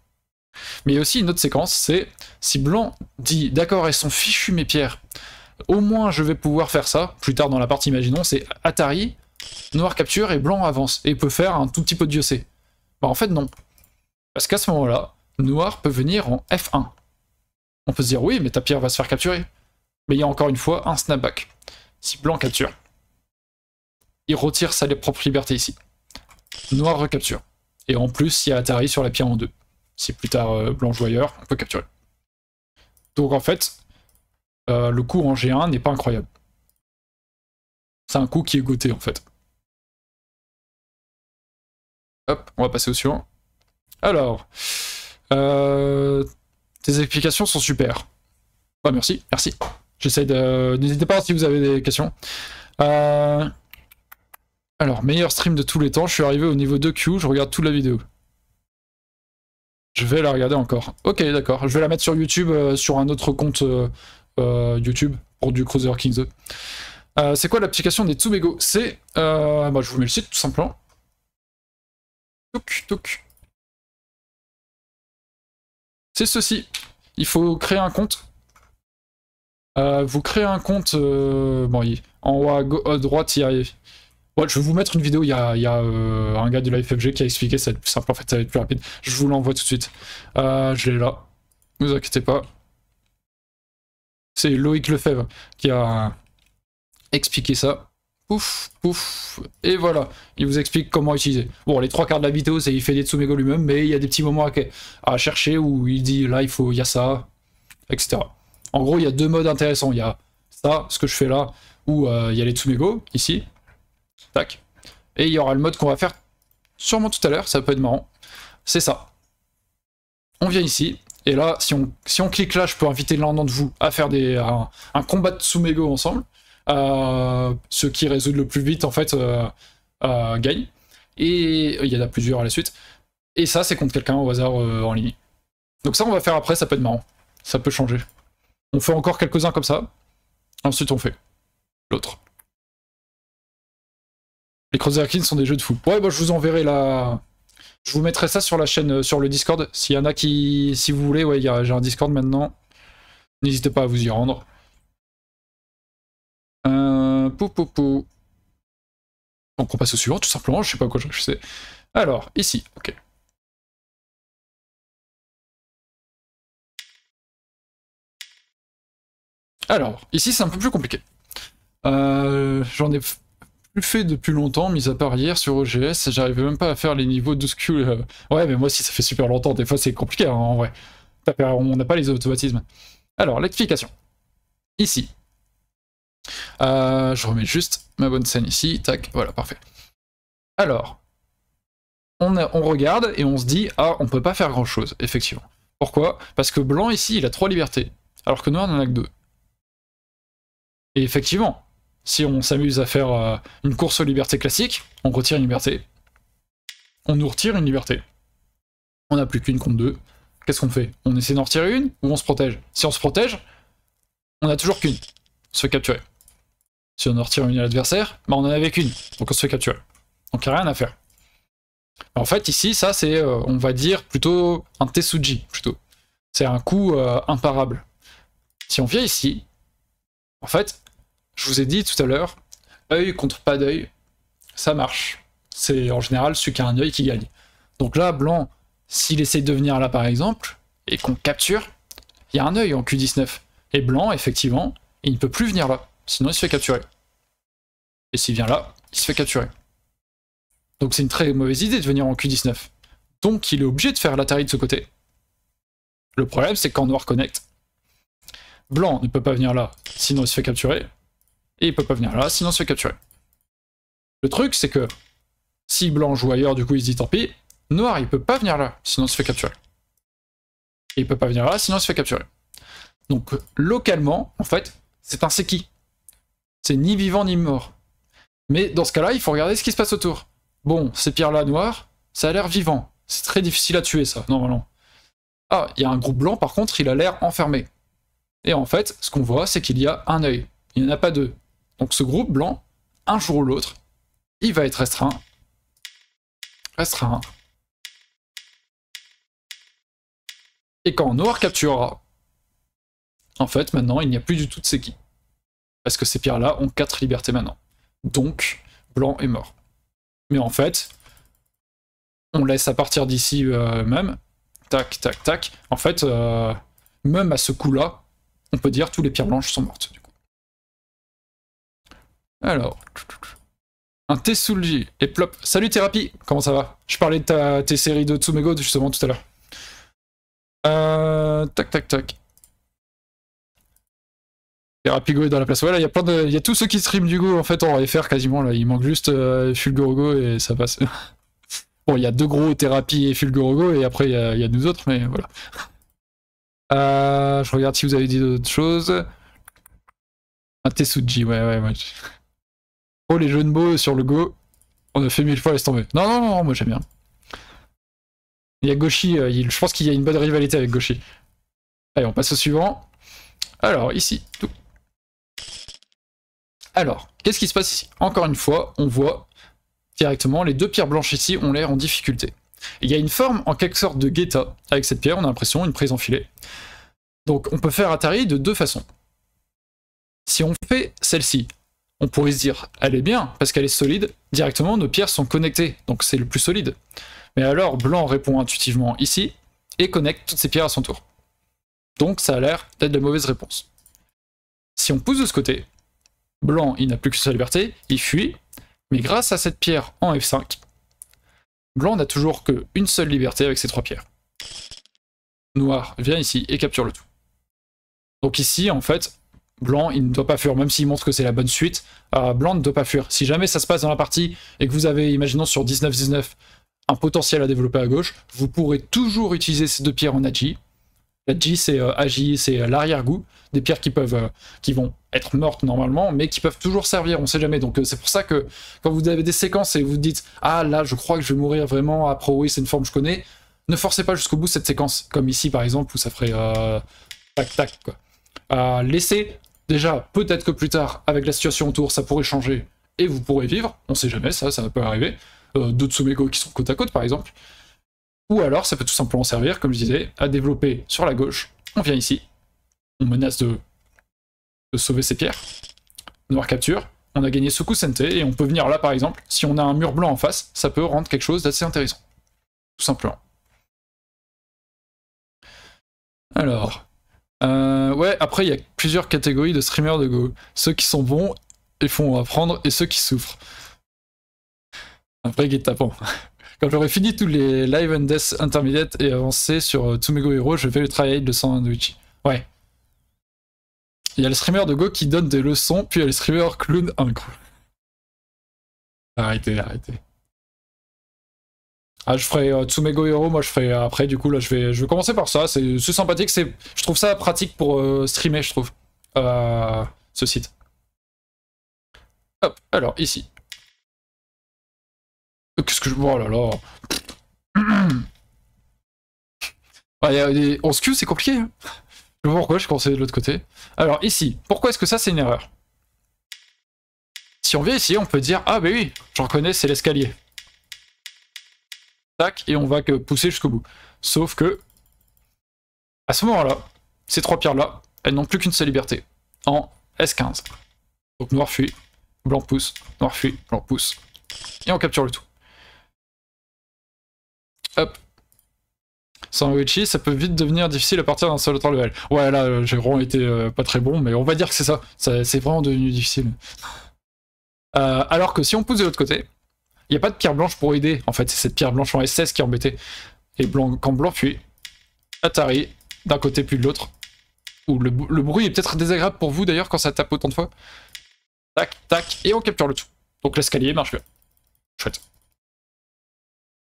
Mais il y a aussi une autre séquence, c'est si blanc dit d'accord, et sont fichues mes pierres, au moins je vais pouvoir faire ça, plus tard dans la partie imaginons, c'est Atari, noir capture et blanc avance, et peut faire un tout petit peu de diocé. Bah en fait non. Parce qu'à ce moment-là, noir peut venir en F1. On peut se dire oui, mais ta pierre va se faire capturer. Mais il y a encore une fois un snapback. Si blanc capture, il retire sa propre liberté ici. Noir recapture. Et en plus, il y a Atari sur la pierre en deux. Si plus tard euh, Blanche Voyeur, on peut capturer. Donc en fait, euh, le coût en G1 n'est pas incroyable. C'est un coup qui est goûté en fait. Hop, on va passer au suivant. Alors, euh, tes explications sont super. Ah, merci, merci. J'essaie de. N'hésitez pas si vous avez des questions. Euh, alors, meilleur stream de tous les temps, je suis arrivé au niveau 2Q, je regarde toute la vidéo. Je vais la regarder encore. Ok, d'accord. Je vais la mettre sur YouTube, euh, sur un autre compte euh, euh, YouTube pour du Cruiser Kings 2. c'est quoi l'application des Tsubego C'est. Bah, je vous mets le site tout simplement. Toc, toc. C'est ceci. Il faut créer un compte. vous créez un compte. bon, en haut à droite, il y a je vais vous mettre une vidéo, il y a, euh, un gars de la FFG qui a expliqué, ça va être plus simple en fait, ça va être plus rapide. Je vous l'envoie tout de suite. Euh, je l'ai là, ne vous inquiétez pas. C'est Loïc Lefebvre qui a expliqué ça. Ouf, ouf. et voilà, il vous explique comment utiliser. Bon, les trois quarts de la vidéo, c'est il fait des Tsumego lui-même, mais il y a des petits moments à, chercher où il dit là, il faut, il y a ça, etc. En gros, il y a deux modes intéressants. Il y a ça, ce que je fais là, où euh, il y a les Tsumego, ici, Tac. Et il y aura le mode qu'on va faire sûrement tout à l'heure, ça peut être marrant. C'est ça. On vient ici, et là, si on, si on clique là, je peux inviter l'un d'entre vous à faire des, un, combat de Sumego ensemble. Euh, ceux qui résoudent le plus vite, en fait, euh, euh, gagne. gagnent. Et il y en a plusieurs à la suite. Et ça, c'est contre quelqu'un au hasard en ligne. Donc ça, on va faire après, ça peut être marrant. Ça peut changer. On fait encore quelques-uns comme ça. Ensuite, on fait l'autre. Les Kings sont des jeux de fou. Ouais, bah, je vous enverrai la. Je vous mettrai ça sur la chaîne, euh, sur le Discord. S'il y en a qui. Si vous voulez, ouais, j'ai un Discord maintenant. N'hésitez pas à vous y rendre. Euh, pou, pou, pou. Donc on passe au suivant, tout simplement. Je sais pas quoi je sais. Alors, ici, ok. Alors, ici c'est un peu plus compliqué. Euh, J'en ai fait depuis longtemps, mis à part hier sur OGS, j'arrivais même pas à faire les niveaux de euh. Ouais, mais moi aussi, ça fait super longtemps, des fois c'est compliqué hein, en vrai. On n'a pas les automatismes. Alors, l'explication. Ici. Euh, je remets juste ma bonne scène ici, tac, voilà, parfait. Alors, on, on regarde et on se dit, ah, on peut pas faire grand chose, effectivement. Pourquoi Parce que blanc ici, il a trois libertés, alors que noir en a que deux. Et effectivement, si on s'amuse à faire euh, une course aux libertés classiques, on retire une liberté. On nous retire une liberté. On n'a plus qu'une contre deux. Qu'est-ce qu'on fait On essaie d'en retirer une ou on se protège Si on se protège, on n'a toujours qu'une. Se capturer. Si on en retire une à l'adversaire, bah, on en avait qu'une. Donc on se fait capturer. Donc il n'y a rien à faire. En fait, ici, ça, c'est, euh, on va dire, plutôt un tesuji. plutôt. C'est un coup euh, imparable. Si on vient ici, en fait, je vous ai dit tout à l'heure, œil contre pas d'œil, ça marche. C'est en général celui qui a un œil qui gagne. Donc là, blanc, s'il essaie de venir là par exemple, et qu'on capture, il y a un œil en Q19. Et blanc, effectivement, il ne peut plus venir là, sinon il se fait capturer. Et s'il vient là, il se fait capturer. Donc c'est une très mauvaise idée de venir en Q19. Donc il est obligé de faire l'Atari de ce côté. Le problème, c'est qu'en noir connecte, blanc ne peut pas venir là, sinon il se fait capturer. Et il peut pas venir là, sinon il se fait capturer. Le truc, c'est que si blanc joue ailleurs, du coup il se dit tant pis. Noir, il peut pas venir là, sinon il se fait capturer. Et il peut pas venir là, sinon il se fait capturer. Donc localement, en fait, c'est un séki. C'est ni vivant ni mort. Mais dans ce cas-là, il faut regarder ce qui se passe autour. Bon, ces pierres-là noires, ça a l'air vivant. C'est très difficile à tuer ça, normalement. Ah, il y a un groupe blanc, par contre, il a l'air enfermé. Et en fait, ce qu'on voit, c'est qu'il y a un œil. Il n'y en a pas deux. Donc ce groupe blanc, un jour ou l'autre, il va être restreint. Restreint. Et quand Noir capturera, en fait, maintenant, il n'y a plus du tout de Seki. Parce que ces pierres-là ont 4 libertés maintenant. Donc, Blanc est mort. Mais en fait, on laisse à partir d'ici euh, même, tac, tac, tac. En fait, euh, même à ce coup-là, on peut dire tous les pierres blanches sont mortes. Alors. Un Tessulji et plop. Salut Thérapie, comment ça va Je parlais de ta, tes séries de Tsumego justement tout à l'heure. Euh, tac tac tac. Go est dans la place. Voilà, il y a plein de. Il y a tous ceux qui stream du go en fait en faire quasiment là. Il manque juste euh, Fulgorogo et ça passe. <laughs> bon, il y a deux gros Thérapie et Fulgorogo et après il y, a, nous autres, mais voilà. Euh, je regarde si vous avez dit d'autres choses. Un Tessuji, ouais, ouais, ouais. Oh, les jeux de mots sur le go, on a fait mille fois, laisse tomber. Non, non, non, moi j'aime bien. Il y a Goshi, euh, je pense qu'il y a une bonne rivalité avec Goshi. Allez, on passe au suivant. Alors, ici, tout. Alors, qu'est-ce qui se passe ici Encore une fois, on voit directement les deux pierres blanches ici ont l'air en difficulté. Il y a une forme en quelque sorte de guetta avec cette pierre, on a l'impression, une prise en filet. Donc on peut faire Atari de deux façons. Si on fait celle-ci, on pourrait se dire, elle est bien, parce qu'elle est solide, directement nos pierres sont connectées, donc c'est le plus solide. Mais alors, blanc répond intuitivement ici, et connecte toutes ses pierres à son tour. Donc ça a l'air d'être la mauvaise réponse. Si on pousse de ce côté, blanc, il n'a plus que sa liberté, il fuit, mais grâce à cette pierre en F5, blanc n'a toujours qu'une seule liberté avec ses trois pierres. Noir vient ici et capture le tout. Donc ici, en fait, Blanc, il ne doit pas fuir, même s'il montre que c'est la bonne suite. Euh, blanc ne doit pas fuir. Si jamais ça se passe dans la partie et que vous avez, imaginons sur 19-19, un potentiel à développer à gauche, vous pourrez toujours utiliser ces deux pierres en agi. Aji, c'est euh, agi, c'est euh, l'arrière-goût, des pierres qui peuvent, qui vont être mortes normalement, mais qui peuvent toujours servir, on sait jamais. Donc c'est pour ça que quand vous avez des séquences et vous dites ah là je crois que je vais mourir vraiment, après oui c'est une forme que je connais, ne forcez pas jusqu'au bout cette séquence, comme ici par exemple où ça ferait tac tac laissez Déjà, peut-être que plus tard, avec la situation autour, ça pourrait changer et vous pourrez vivre. On sait jamais, ça, ça peut arriver. Euh, D'autres qui sont côte à côte, par exemple. Ou alors, ça peut tout simplement servir, comme je disais, à développer sur la gauche. On vient ici, on menace de, sauver ses pierres. Noir capture, on a gagné ce coup Sente, et on peut venir là, par exemple, si on a un mur blanc en face, ça peut rendre quelque chose d'assez intéressant. Tout simplement. Alors, euh, ouais, après, il y a plusieurs catégories de streamers de Go. Ceux qui sont bons et font apprendre, et ceux qui souffrent. Après vrai guide tapant. <laughs> Quand j'aurai fini tous les live and death Intermediate et avancé sur euh, Tsumego Hero, je vais le travail de Sandwich. Ouais. Il y a le streamer de Go qui donne des leçons, puis il y a le streamer clown incroyable. Arrêtez, arrêtez. Ah, je ferai euh, Tsumego Hero, moi je ferai après, du coup, là je vais, je vais commencer par ça. C'est sympathique, je trouve ça pratique pour euh, streamer, je trouve, euh, ce site. Hop, alors ici. Qu'est-ce que je. Oh là là <clears throat> ah, On se cue, c'est compliqué. Hein. je vois pourquoi je commençais de l'autre côté. Alors ici, pourquoi est-ce que ça c'est une erreur Si on vient ici, on peut dire Ah, bah oui, j'en connais, c'est l'escalier tac, et on va que pousser jusqu'au bout. Sauf que, à ce moment-là, ces trois pierres-là, elles n'ont plus qu'une seule liberté, en S15. Donc noir fuit, blanc pousse, noir fuit, blanc pousse, et on capture le tout. Hop. Sans ça peut vite devenir difficile à partir d'un seul autre level. Ouais, là, euh, j'ai vraiment été euh, pas très bon, mais on va dire que c'est ça. c'est vraiment devenu difficile. Euh, alors que si on pousse de l'autre côté, il n'y a pas de pierre blanche pour aider, en fait, c'est cette pierre blanche en SS qui est embêtée. Et blanc, quand blanc puis Atari, d'un côté puis de l'autre. Ou le, bruit est peut-être désagréable pour vous d'ailleurs quand ça tape autant de fois. Tac, tac, et on capture le tout. Donc l'escalier marche bien. Chouette.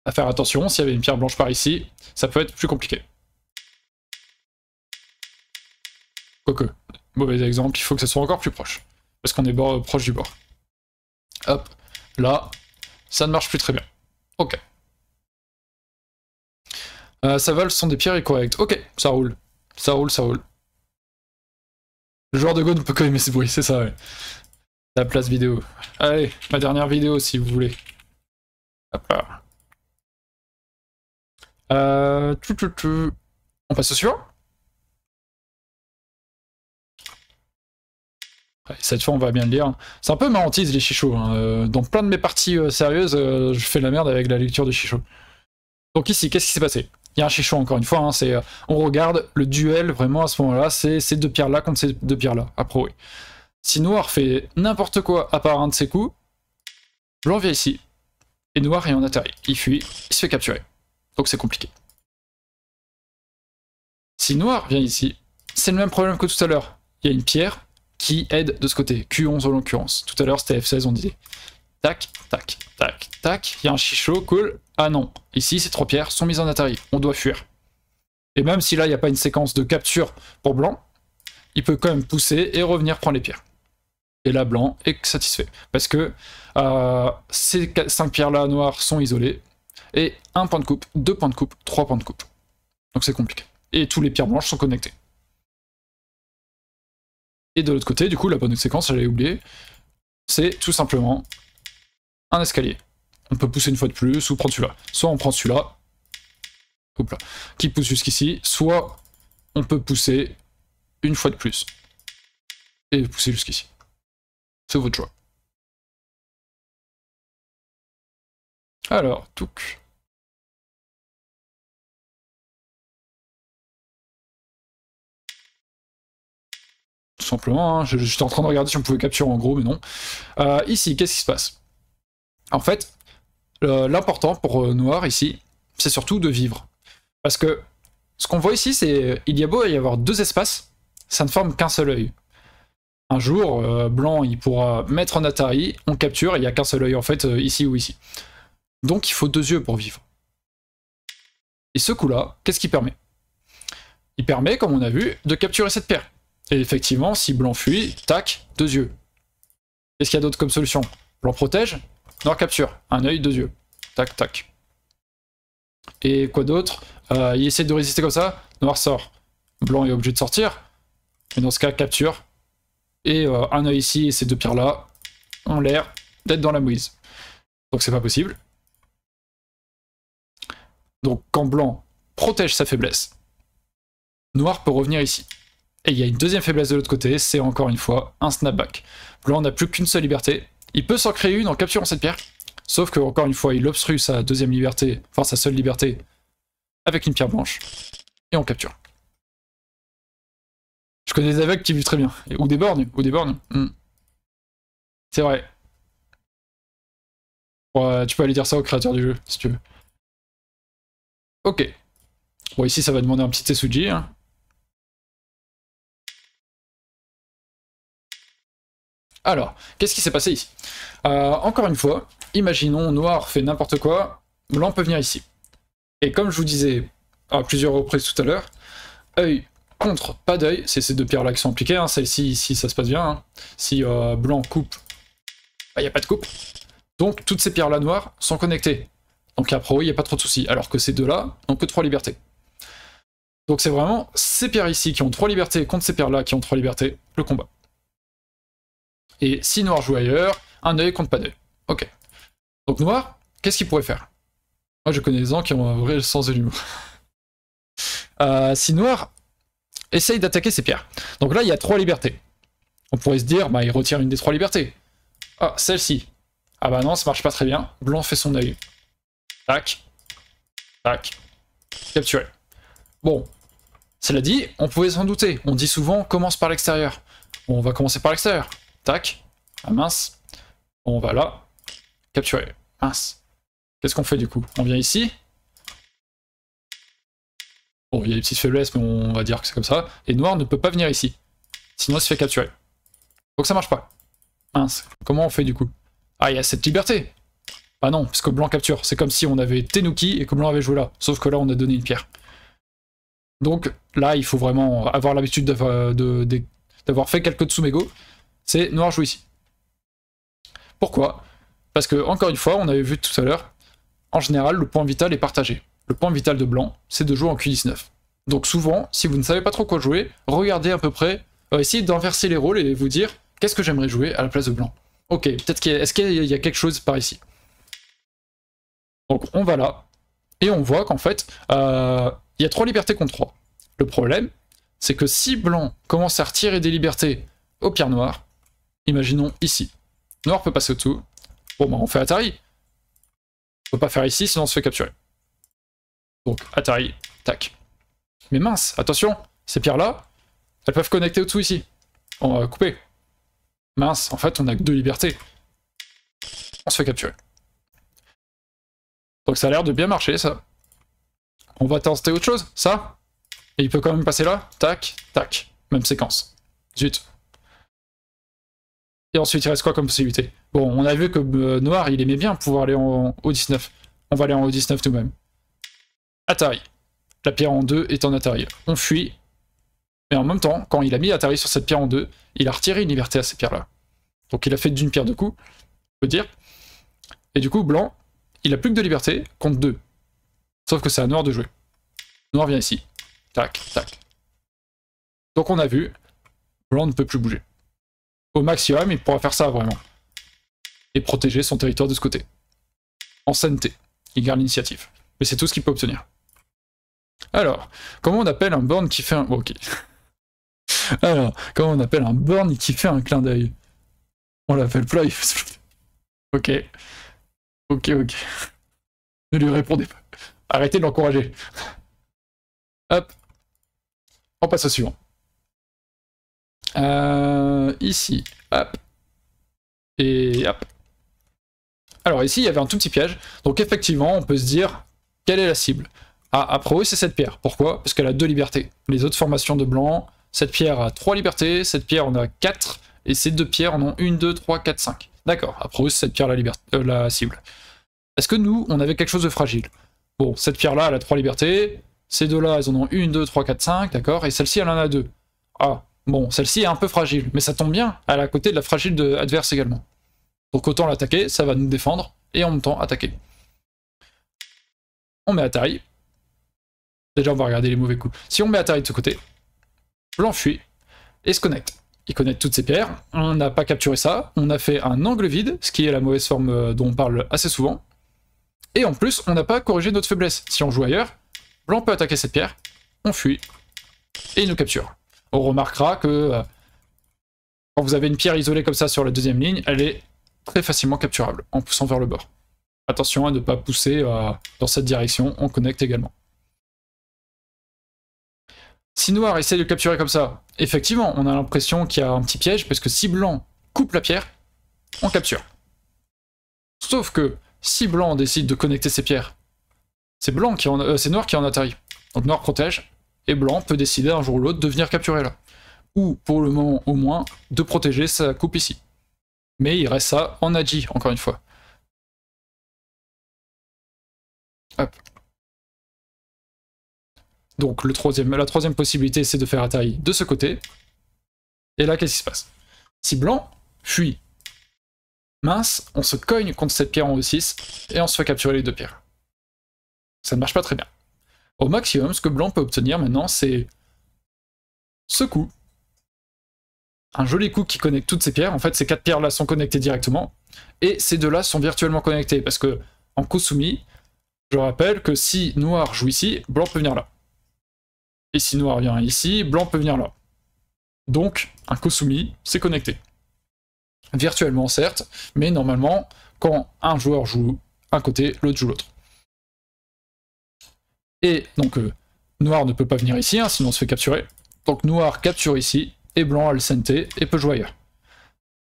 À faire attention, s'il y avait une pierre blanche par ici, ça peut être plus compliqué. Quoique, mauvais exemple, il faut que ça soit encore plus proche. Parce qu'on est euh, proche du bord. Hop, là, ça ne marche plus très bien. Ok. Ça euh, va, le sont des pierres est Ok, ça roule. Ça roule, ça roule. Le joueur de Go ne peut quand aimer ce bruit, c'est ça, ouais. La place vidéo. Allez, ma dernière vidéo si vous voulez. Hop là. Euh, tu, tu, tu. On passe au suivant Cette fois, on va bien le lire. C'est un peu ma les chichots. Hein. Euh, dans plein de mes parties euh, sérieuses, euh, je fais de la merde avec la lecture de chichots. Donc ici, qu'est-ce qui s'est passé Il y a un chichot, encore une fois. Hein, on regarde le duel, vraiment, à ce moment-là, c'est ces deux pierres-là contre ces deux pierres-là, après oui. Si Noir fait n'importe quoi à part un de ses coups, Blanc vient ici. Et Noir est en atterri. Il fuit, il se fait capturer. Donc c'est compliqué. Si Noir vient ici, c'est le même problème que tout à l'heure. Il y a une pierre, qui aide de ce côté. Q11 en l'occurrence. Tout à l'heure, c'était F16, on disait. Tac, tac, tac, tac. Il y a un chichot, cool. Ah non, ici, ces trois pierres sont mises en Atari. On doit fuir. Et même si là, il n'y a pas une séquence de capture pour blanc, il peut quand même pousser et revenir prendre les pierres. Et là, blanc est satisfait. Parce que euh, ces cinq pierres-là noires sont isolées. Et un point de coupe, deux points de coupe, trois points de coupe. Donc c'est compliqué. Et tous les pierres blanches sont connectées. Et de l'autre côté, du coup, la bonne séquence, j'avais oublié, c'est tout simplement un escalier. On peut pousser une fois de plus ou prendre celui-là. Soit on prend celui-là, qui pousse jusqu'ici, soit on peut pousser une fois de plus et pousser jusqu'ici. C'est votre choix. Alors, touc. simplement. Hein. J'étais en train de regarder si on pouvait capturer en gros, mais non. Euh, ici, qu'est-ce qui se passe En fait, euh, l'important pour euh, Noir ici, c'est surtout de vivre. Parce que ce qu'on voit ici, c'est il y a beau y avoir deux espaces, ça ne forme qu'un seul œil. Un jour, Blanc, il pourra mettre en Atari, on capture, il n'y a qu'un seul œil en fait, ici ou ici. Donc il faut deux yeux pour vivre. Et ce coup-là, qu'est-ce qu'il permet Il permet, comme on a vu, de capturer cette paire. Et effectivement, si blanc fuit, tac, deux yeux. Qu'est-ce qu'il y a d'autre comme solution Blanc protège, noir capture, un œil, deux yeux. Tac, tac. Et quoi d'autre euh, Il essaie de résister comme ça, noir sort. Blanc est obligé de sortir, Et dans ce cas, capture. Et euh, un œil ici et ces deux pierres là ont l'air d'être dans la mouise. Donc c'est pas possible. Donc quand blanc protège sa faiblesse, noir peut revenir ici. Et il y a une deuxième faiblesse de l'autre côté, c'est encore une fois un snapback. Là, n'a plus qu'une seule liberté. Il peut s'en créer une en capturant cette pierre, sauf que encore une fois, il obstrue sa deuxième liberté, enfin sa seule liberté, avec une pierre blanche, et on capture. Je connais des aveugles qui vivent très bien, ou des bornes, ou des bornes. Hmm. C'est vrai. tu peux aller dire ça au créateur du jeu, si tu veux. Ok. Bon, ici, ça va demander un petit Tesuji, hein. Alors, qu'est-ce qui s'est passé ici euh, Encore une fois, imaginons noir fait n'importe quoi, blanc peut venir ici. Et comme je vous disais à plusieurs reprises tout à l'heure, œil contre pas d'œil, c'est ces deux pierres-là qui sont impliquées, hein, celle-ci, ici, ça se passe bien, hein. si euh, blanc coupe, bah, il n'y a pas de coupe. Donc toutes ces pierres-là noires sont connectées. Donc après, oui, il n'y a pas trop de soucis, alors que ces deux-là n'ont que trois libertés. Donc c'est vraiment ces pierres ici qui ont trois libertés contre ces pierres-là qui ont trois libertés, le combat. Et si noir joue ailleurs, un œil compte pas d'œil. Ok. Donc noir, qu'est-ce qu'il pourrait faire Moi je connais des gens qui ont un vrai sens de l'humour. <laughs> Euh, si noir essaye d'attaquer ses pierres. Donc là il y a trois libertés. On pourrait se dire, bah il retire une des trois libertés. Ah, celle-ci. Ah bah non, ça marche pas très bien. Blanc fait son œil. Tac. Tac. Capturé. Bon. Cela dit, on pouvait s'en douter. On dit souvent, commence par l'extérieur. Bon, on va commencer par l'extérieur. Tac. Ah, mince. On va là. Capturer. Mince. Qu'est-ce qu'on fait du coup On vient ici. Bon, il y a des petites faiblesses, mais on va dire que c'est comme ça. Et noir ne peut pas venir ici. Sinon, il se fait capturer. Donc ça marche pas. Mince. Comment on fait du coup Ah, il y a cette liberté Ah non, parce que blanc capture. C'est comme si on avait Tenuki et que blanc avait joué là. Sauf que là, on a donné une pierre. Donc là, il faut vraiment avoir l'habitude d'avoir euh, fait quelques Tsumego c'est noir joue ici. Pourquoi Parce que, encore une fois, on avait vu tout à l'heure, en général, le point vital est partagé. Le point vital de blanc, c'est de jouer en Q19. Donc souvent, si vous ne savez pas trop quoi jouer, regardez à peu près, euh, essayez d'inverser les rôles et vous dire, qu'est-ce que j'aimerais jouer à la place de blanc Ok, peut-être qu'il ce qu'il y a quelque chose par ici Donc on va là, et on voit qu'en fait, euh, il y a trois libertés contre trois. Le problème, c'est que si blanc commence à retirer des libertés au pierre noir, Imaginons ici. Noir peut passer au-dessous. Bon, bah, on fait Atari. On peut pas faire ici, sinon on se fait capturer. Donc Atari, tac. Mais mince, attention, ces pierres-là, elles peuvent connecter au-dessous ici. On va couper. Mince, en fait, on a que deux libertés. On se fait capturer. Donc ça a l'air de bien marcher, ça. On va tenter autre chose, ça. Et il peut quand même passer là. Tac, tac. Même séquence. Zut. Et ensuite, il reste quoi comme possibilité Bon, on a vu que euh, Noir, il aimait bien pouvoir aller en, o 19. On va aller en o 19 tout de même. Atari. La pierre en 2 est en Atari. On fuit. Mais en même temps, quand il a mis Atari sur cette pierre en deux, il a retiré une liberté à ces pierres-là. Donc il a fait d'une pierre deux coups, on peut dire. Et du coup, blanc, il a plus que de liberté contre deux. Sauf que c'est à noir de jouer. Noir vient ici. Tac, tac. Donc on a vu, blanc ne peut plus bouger au maximum, il pourra faire ça vraiment. Et protéger son territoire de ce côté. En sainteté. Il garde l'initiative. Mais c'est tout ce qu'il peut obtenir. Alors, comment on appelle un borne qui fait un... ok. <laughs> Alors, comment on appelle un borne qui fait un clin d'œil On l'appelle Fly. <laughs> ok. Ok, ok. Ne lui répondez pas. Arrêtez de l'encourager. <laughs> Hop. On passe au suivant. Euh, ici, hop. Et hop. Alors ici, il y avait un tout petit piège. Donc effectivement, on peut se dire, quelle est la cible Ah, après c'est cette pierre. Pourquoi Parce qu'elle a deux libertés. Les autres formations de blanc, cette pierre a trois libertés, cette pierre en a quatre, et ces deux pierres en ont une, deux, trois, quatre, cinq. D'accord, après c'est cette pierre la, liberté, euh, la cible. Est-ce que nous, on avait quelque chose de fragile Bon, cette pierre-là, elle a trois libertés, ces deux-là, elles en ont une, deux, trois, quatre, cinq, d'accord, et celle-ci, elle en a deux. Ah, Bon, celle-ci est un peu fragile, mais ça tombe bien, à la côté de la fragile de adverse également. Donc autant l'attaquer, ça va nous défendre, et en même temps attaquer. On met Atari. Déjà on va regarder les mauvais coups. Si on met Atari de ce côté, Blanc fuit, et se connecte. Il connecte toutes ses pierres, on n'a pas capturé ça, on a fait un angle vide, ce qui est la mauvaise forme euh, dont on parle assez souvent. Et en plus, on n'a pas corrigé notre faiblesse. Si on joue ailleurs, blanc peut attaquer cette pierre, on fuit, et il nous capture on remarquera que euh, quand vous avez une pierre isolée comme ça sur la deuxième ligne, elle est très facilement capturable en poussant vers le bord. Attention à ne pas pousser euh, dans cette direction, on connecte également. Si noir essaie de capturer comme ça, effectivement, on a l'impression qu'il y a un petit piège, parce que si blanc coupe la pierre, on capture. Sauf que si blanc décide de connecter ses pierres, c'est blanc qui euh, c'est noir qui en atterrit. Donc noir protège, et blanc peut décider un jour ou l'autre de venir capturer là. Ou, pour le moment au moins, de protéger sa coupe ici. Mais il reste ça en Adji, encore une fois. Hop. Donc la troisième possibilité, c'est de faire Atari de ce côté. Et là, qu'est-ce qui se passe Si blanc fuit, mince, on se cogne contre cette pierre en E6, et on se fait capturer les deux pierres. Ça ne marche pas très bien. Au maximum, ce que Blanc peut obtenir maintenant, c'est ce coup. Un joli coup qui connecte toutes ces pierres. En fait, ces quatre pierres-là sont connectées directement. Et ces deux-là sont virtuellement connectées. Parce que en kosumi, je rappelle que si noir joue ici, blanc peut venir là. Et si noir vient ici, blanc peut venir là. Donc, un kosumi, c'est connecté. Virtuellement, certes, mais normalement, quand un joueur joue un côté, l'autre joue l'autre. Et donc, euh, noir ne peut pas venir ici, hein, sinon on se fait capturer. Donc noir capture ici, et blanc a le Santé et peut jouer ailleurs.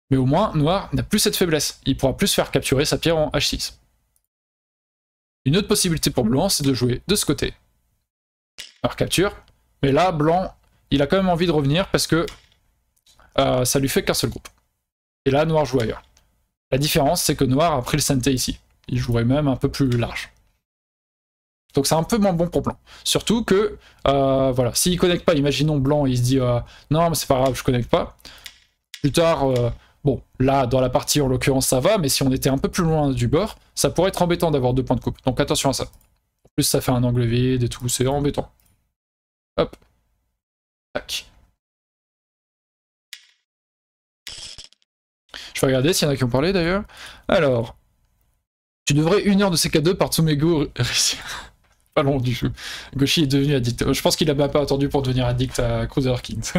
Mais au moins, noir n'a plus cette faiblesse. Il pourra plus faire capturer sa pierre en h6. Une autre possibilité pour blanc, c'est de jouer de ce côté. Alors capture. Mais là, blanc, il a quand même envie de revenir parce que euh, ça lui fait qu'un seul groupe. Et là, noir joue ailleurs. La différence, c'est que noir a pris le Santé ici. Il jouerait même un peu plus large. Donc c'est un peu moins bon pour Blanc. Surtout que, euh, voilà, s'il connecte pas, imaginons Blanc, il se dit euh, non, mais c'est pas grave, je connecte pas. Plus tard, euh, bon, là, dans la partie en l'occurrence, ça va, mais si on était un peu plus loin du bord, ça pourrait être embêtant d'avoir deux points de coupe. Donc attention à ça. En plus, ça fait un angle vide et tout, c'est embêtant. Hop. Tac. Je vais regarder s'il y en a qui ont parlé d'ailleurs. Alors. Tu devrais une heure de CK2 par mes réussir du jeu. Goshi est devenu addict. Euh, je pense qu'il a pas attendu pour devenir addict à Cruiser King. <laughs>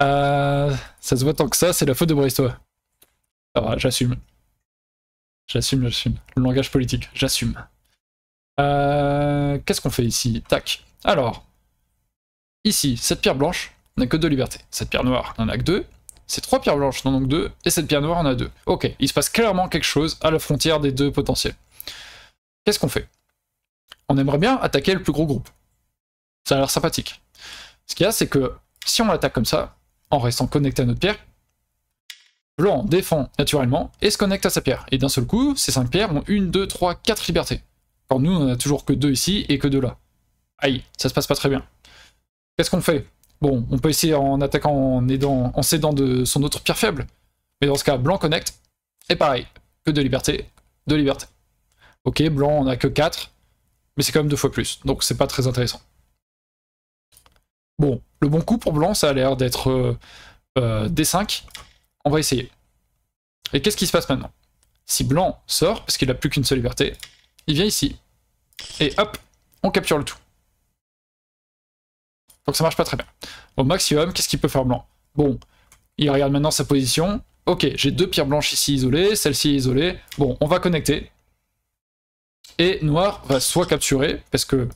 Euh, ça se voit tant que ça, c'est la faute de Bristois. alors j'assume. J'assume, j'assume. Le langage politique, j'assume. Euh, qu'est-ce qu'on fait ici Tac. Alors, ici, cette pierre blanche n'a que deux libertés. Cette pierre noire n'en a que deux. Ces trois pierres blanches n'en ont que deux. Et cette pierre noire en a deux. Ok, il se passe clairement quelque chose à la frontière des deux potentiels. Qu'est-ce qu'on fait on aimerait bien attaquer le plus gros groupe. Ça a l'air sympathique. Ce qu'il y a, c'est que si on attaque comme ça, en restant connecté à notre pierre, Blanc défend naturellement et se connecte à sa pierre. Et d'un seul coup, ces 5 pierres ont une, deux, trois, quatre libertés. Quand nous, on n'en a toujours que deux ici et que deux là. Aïe, ça se passe pas très bien. Qu'est-ce qu'on fait Bon, on peut essayer en attaquant, en, aidant, en cédant de son autre pierre faible. Mais dans ce cas, blanc connecte. Et pareil, que deux libertés, deux libertés. Ok, blanc, on a que 4 mais c'est quand même deux fois plus, donc c'est pas très intéressant. Bon, le bon coup pour blanc, ça a l'air d'être euh, euh, D5. On va essayer. Et qu'est-ce qui se passe maintenant Si blanc sort, parce qu'il n'a plus qu'une seule liberté, il vient ici. Et hop, on capture le tout. Donc ça marche pas très bien. Au maximum, qu'est-ce qu'il peut faire blanc Bon, il regarde maintenant sa position. Ok, j'ai deux pierres blanches ici isolées, celle-ci isolée. Bon, on va connecter. Et noir va soit capturer, parce que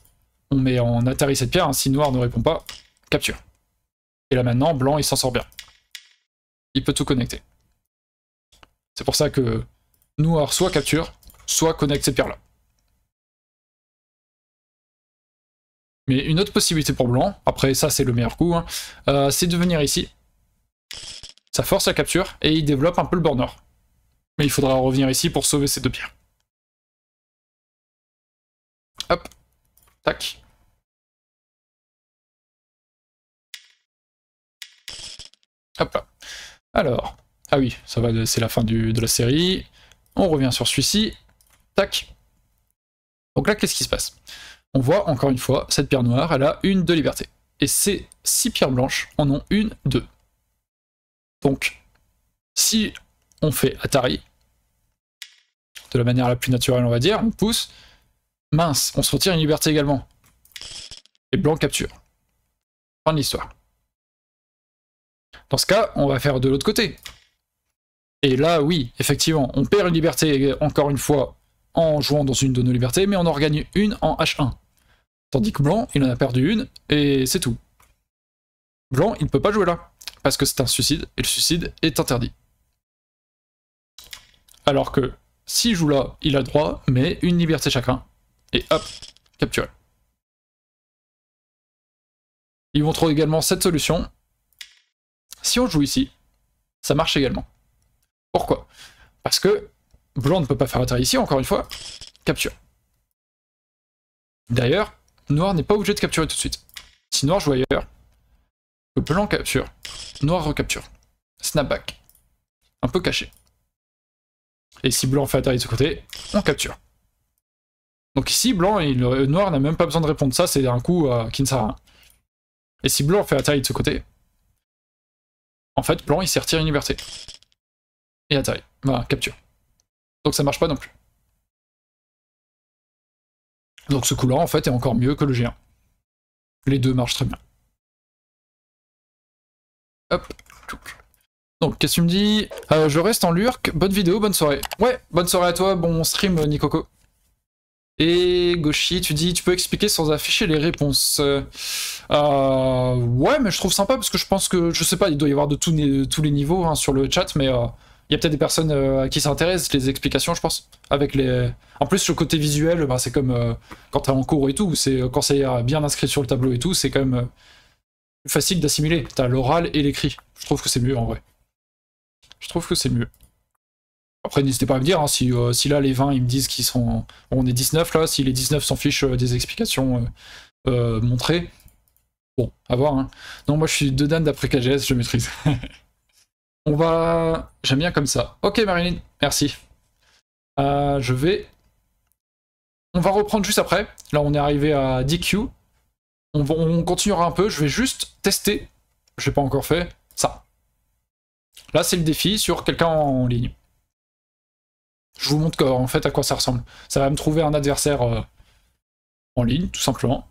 on met en atterrit cette pierre, hein. si noir ne répond pas, capture. Et là maintenant, blanc il s'en sort bien. Il peut tout connecter. C'est pour ça que noir soit capture, soit connecte cette pierres-là. Mais une autre possibilité pour blanc, après ça c'est le meilleur coup, hein, euh, c'est de venir ici. Ça force la capture et il développe un peu le burner. Mais il faudra revenir ici pour sauver ces deux pierres. Hop. Tac. Hop là. Alors. Ah oui, ça va, c'est la fin de la série. On revient sur celui-ci. Tac. Donc là, qu'est-ce qui se passe On voit encore une fois, cette pierre noire, elle a une de liberté. Et ces six pierres blanches en ont une, deux. Donc, si on fait Atari, de la manière la plus naturelle, on va dire, on pousse, Mince, on se retire une liberté également. Et blanc capture. Fin de l'histoire. Dans ce cas, on va faire de l'autre côté. Et là, oui, effectivement, on perd une liberté, encore une fois, en jouant dans une de nos libertés, mais on en regagne une en H1. Tandis que blanc, il en a perdu une, et c'est tout. Blanc, il ne peut pas jouer là, parce que c'est un suicide, et le suicide est interdit. Alors que, s'il joue là, il a droit, mais une liberté chacun, et hop, capture. Ils vont trouver également cette solution. Si on joue ici, ça marche également. Pourquoi Parce que blanc ne peut pas faire atterrir ici, encore une fois, capture. D'ailleurs, noir n'est pas obligé de capturer tout de suite. Si noir joue ailleurs, blanc capture, noir recapture. Snapback. Un peu caché. Et si blanc fait atterrir de ce côté, on capture. Donc ici, blanc et le noir n'a même pas besoin de répondre. Ça, c'est un coup euh, qui ne sert à rien. Et si blanc fait atterrir de ce côté, en fait, blanc, il s'est retiré une liberté. Et atterrit. Voilà, capture. Donc ça marche pas non plus. Donc ce coup en fait, est encore mieux que le G1. Les deux marchent très bien. Hop. Donc, qu'est-ce que tu me dis euh, Je reste en lurk. Bonne vidéo, bonne soirée. Ouais, bonne soirée à toi. Bon stream, euh, Nicoco. Et Goshi, tu dis, tu peux expliquer sans afficher les réponses. Euh, euh, ouais, mais je trouve sympa parce que je pense que, je sais pas, il doit y avoir de, tous les niveaux hein, sur le chat, mais euh, il y a peut-être des personnes à qui s'intéressent, les explications, je pense. Avec les... En plus, le côté visuel, bah, c'est comme quand t'es en cours et tout, c'est quand c'est bien inscrit sur le tableau et tout, c'est quand même facile d'assimiler. T'as l'oral et l'écrit. Je trouve que c'est mieux en vrai. Je trouve que c'est mieux. Après, n'hésitez pas à me dire, hein, euh, si, là les 20 ils me disent qu'ils sont. On est 19 là, si les 19 s'en fichent euh, des explications euh, montrées. Bon, à voir. Hein. Non, moi je suis deux Dan d'après KGS, je maîtrise. <laughs> On va... J'aime bien comme ça. Ok Marilyn, merci. je vais... On va reprendre juste après. Là on est arrivé à DQ. On, On continuera un peu. Je vais juste tester. Je n'ai pas encore fait ça. Là c'est le défi sur quelqu'un en ligne. Je vous montre en fait à quoi ça ressemble. Ça va me trouver un adversaire euh, en ligne, tout simplement.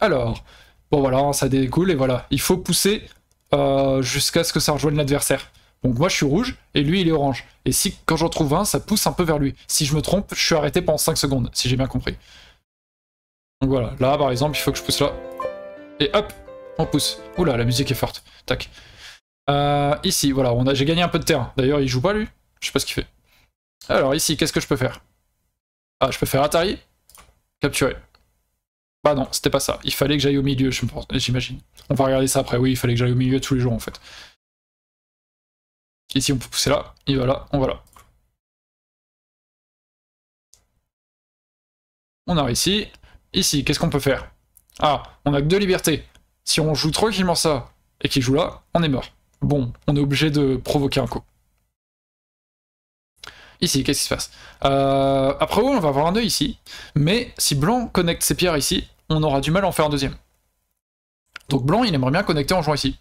Alors, bon voilà, ça découle et voilà. Il faut pousser euh, jusqu'à ce que ça rejoigne l'adversaire. Donc moi je suis rouge et lui il est orange. Et si quand j'en trouve un, ça pousse un peu vers lui. Si je me trompe, je suis arrêté pendant 5 secondes, si j'ai bien compris. Donc voilà, là par exemple, il faut que je pousse là. Et hop, on pousse. Oula, la musique est forte. Tac. Euh, ici, voilà, j'ai gagné un peu de terrain. D'ailleurs, il joue pas lui je sais pas ce qu'il fait. Alors ici, qu'est-ce que je peux faire Ah, je peux faire Atari, capturer. Bah non, c'était pas ça. Il fallait que j'aille au milieu, j'imagine. On va regarder ça après. Oui, il fallait que j'aille au milieu tous les jours en fait. Ici, on peut pousser là, il va là, on va là. On a ici. Ici, qu'est-ce qu'on peut faire Ah, on a que deux libertés. Si on joue tranquillement ça et qu'il joue là, on est mort. Bon, on est obligé de provoquer un coup. Ici, qu'est-ce qui se passe euh, Après, on va avoir un œil ici, mais si blanc connecte ses pierres ici, on aura du mal à en faire un deuxième. Donc blanc, il aimerait bien connecter en jouant ici.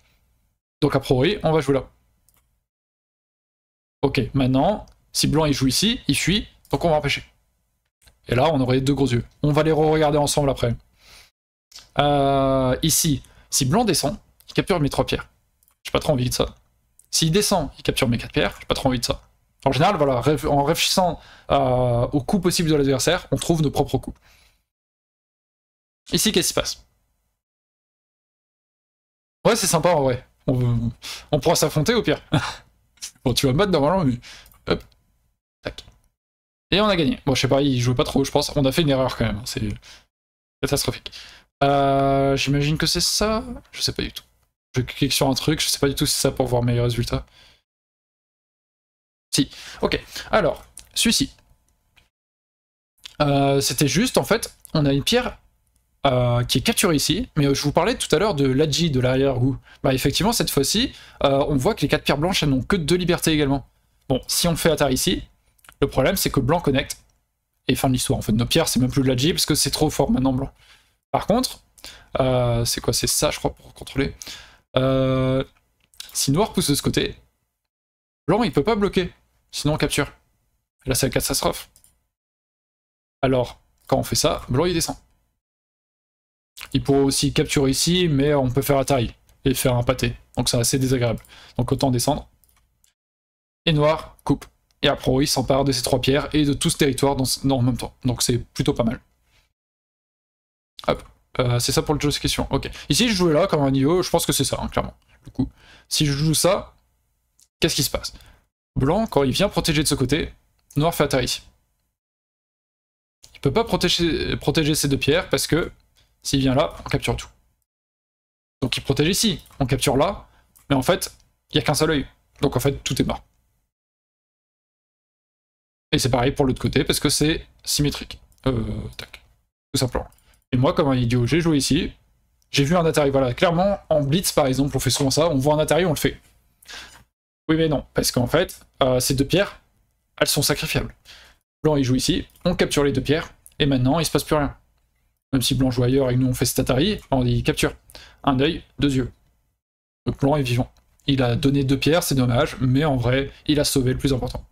Donc a priori, on va jouer là. Ok, maintenant, si blanc il joue ici, il fuit, donc on va empêcher. Et là, on aurait deux gros yeux. On va les re-regarder ensemble après. Euh, ici, si blanc descend, il capture mes trois pierres. J'ai pas trop envie de ça. S'il descend, il capture mes quatre pierres. J'ai pas trop envie de ça. En général, voilà, en réfléchissant euh, aux coups possibles de l'adversaire, on trouve nos propres coups. Ici, qu'est-ce qui se passe Ouais, c'est sympa en vrai. On, on pourra s'affronter au pire. <laughs> bon, tu vas me battre normalement, mais... Hop. Tac. Et on a gagné. Bon, je sais pas, il joue pas trop, je pense. On a fait une erreur quand même. Hein, c'est catastrophique. Euh, j'imagine que c'est ça. Je sais pas du tout. Je clique sur un truc, je sais pas du tout si c'est ça pour voir mes résultats. Si. Ok. Alors, celui-ci. Euh, c'était juste, en fait, on a une pierre euh, qui est capturée ici, mais euh, je vous parlais tout à l'heure de l'adji, de l'arrière-goût. Bah effectivement, cette fois-ci, on voit que les quatre pierres blanches, elles n'ont que deux libertés également. Bon, si on fait tard ici, le problème, c'est que blanc connecte. Et fin de l'histoire, en fait. Nos pierres, c'est même plus de l'adji, parce que c'est trop fort maintenant, blanc. Par contre, c'est quoi C'est ça, je crois, pour contrôler. si noir pousse de ce côté, blanc, il peut pas bloquer. Sinon on capture. là c'est la catastrophe. Alors, quand on fait ça, blanc il descend. Il pourrait aussi capturer ici, mais on peut faire taille et faire un pâté. Donc c'est assez désagréable. Donc autant descendre. Et noir, coupe. Et après il s'empare de ces trois pierres et de tout ce territoire dans, en même temps. Donc c'est plutôt pas mal. Hop. Euh, c'est ça pour le jeu de question. Ok. Ici je jouais là comme un niveau, je pense que c'est ça, hein, clairement. Du coup, si je joue ça, qu'est-ce qui se passe Blanc, quand il vient protéger de ce côté, Noir fait ici. Il peut pas protéger, ces deux pierres parce que s'il vient là, on capture tout. Donc il protège ici, on capture là, mais en fait, il n'y a qu'un seul œil. Donc en fait, tout est mort. Et c'est pareil pour l'autre côté parce que c'est symétrique. Euh, tac. Tout simplement. Et moi, comme un idiot, j'ai joué ici. J'ai vu un atari. Voilà, clairement, en blitz par exemple, on fait souvent ça. On voit un atari, on le fait. Oui mais non, parce qu'en fait, euh, ces deux pierres, elles sont sacrifiables. Blanc il joue ici, on capture les deux pierres, et maintenant il se passe plus rien. Même si Blanc joue ailleurs et que nous on fait atari, bah, on dit capture. Un œil, deux yeux. Donc Blanc est vivant. Il a donné deux pierres, c'est dommage, mais en vrai, il a sauvé le plus important.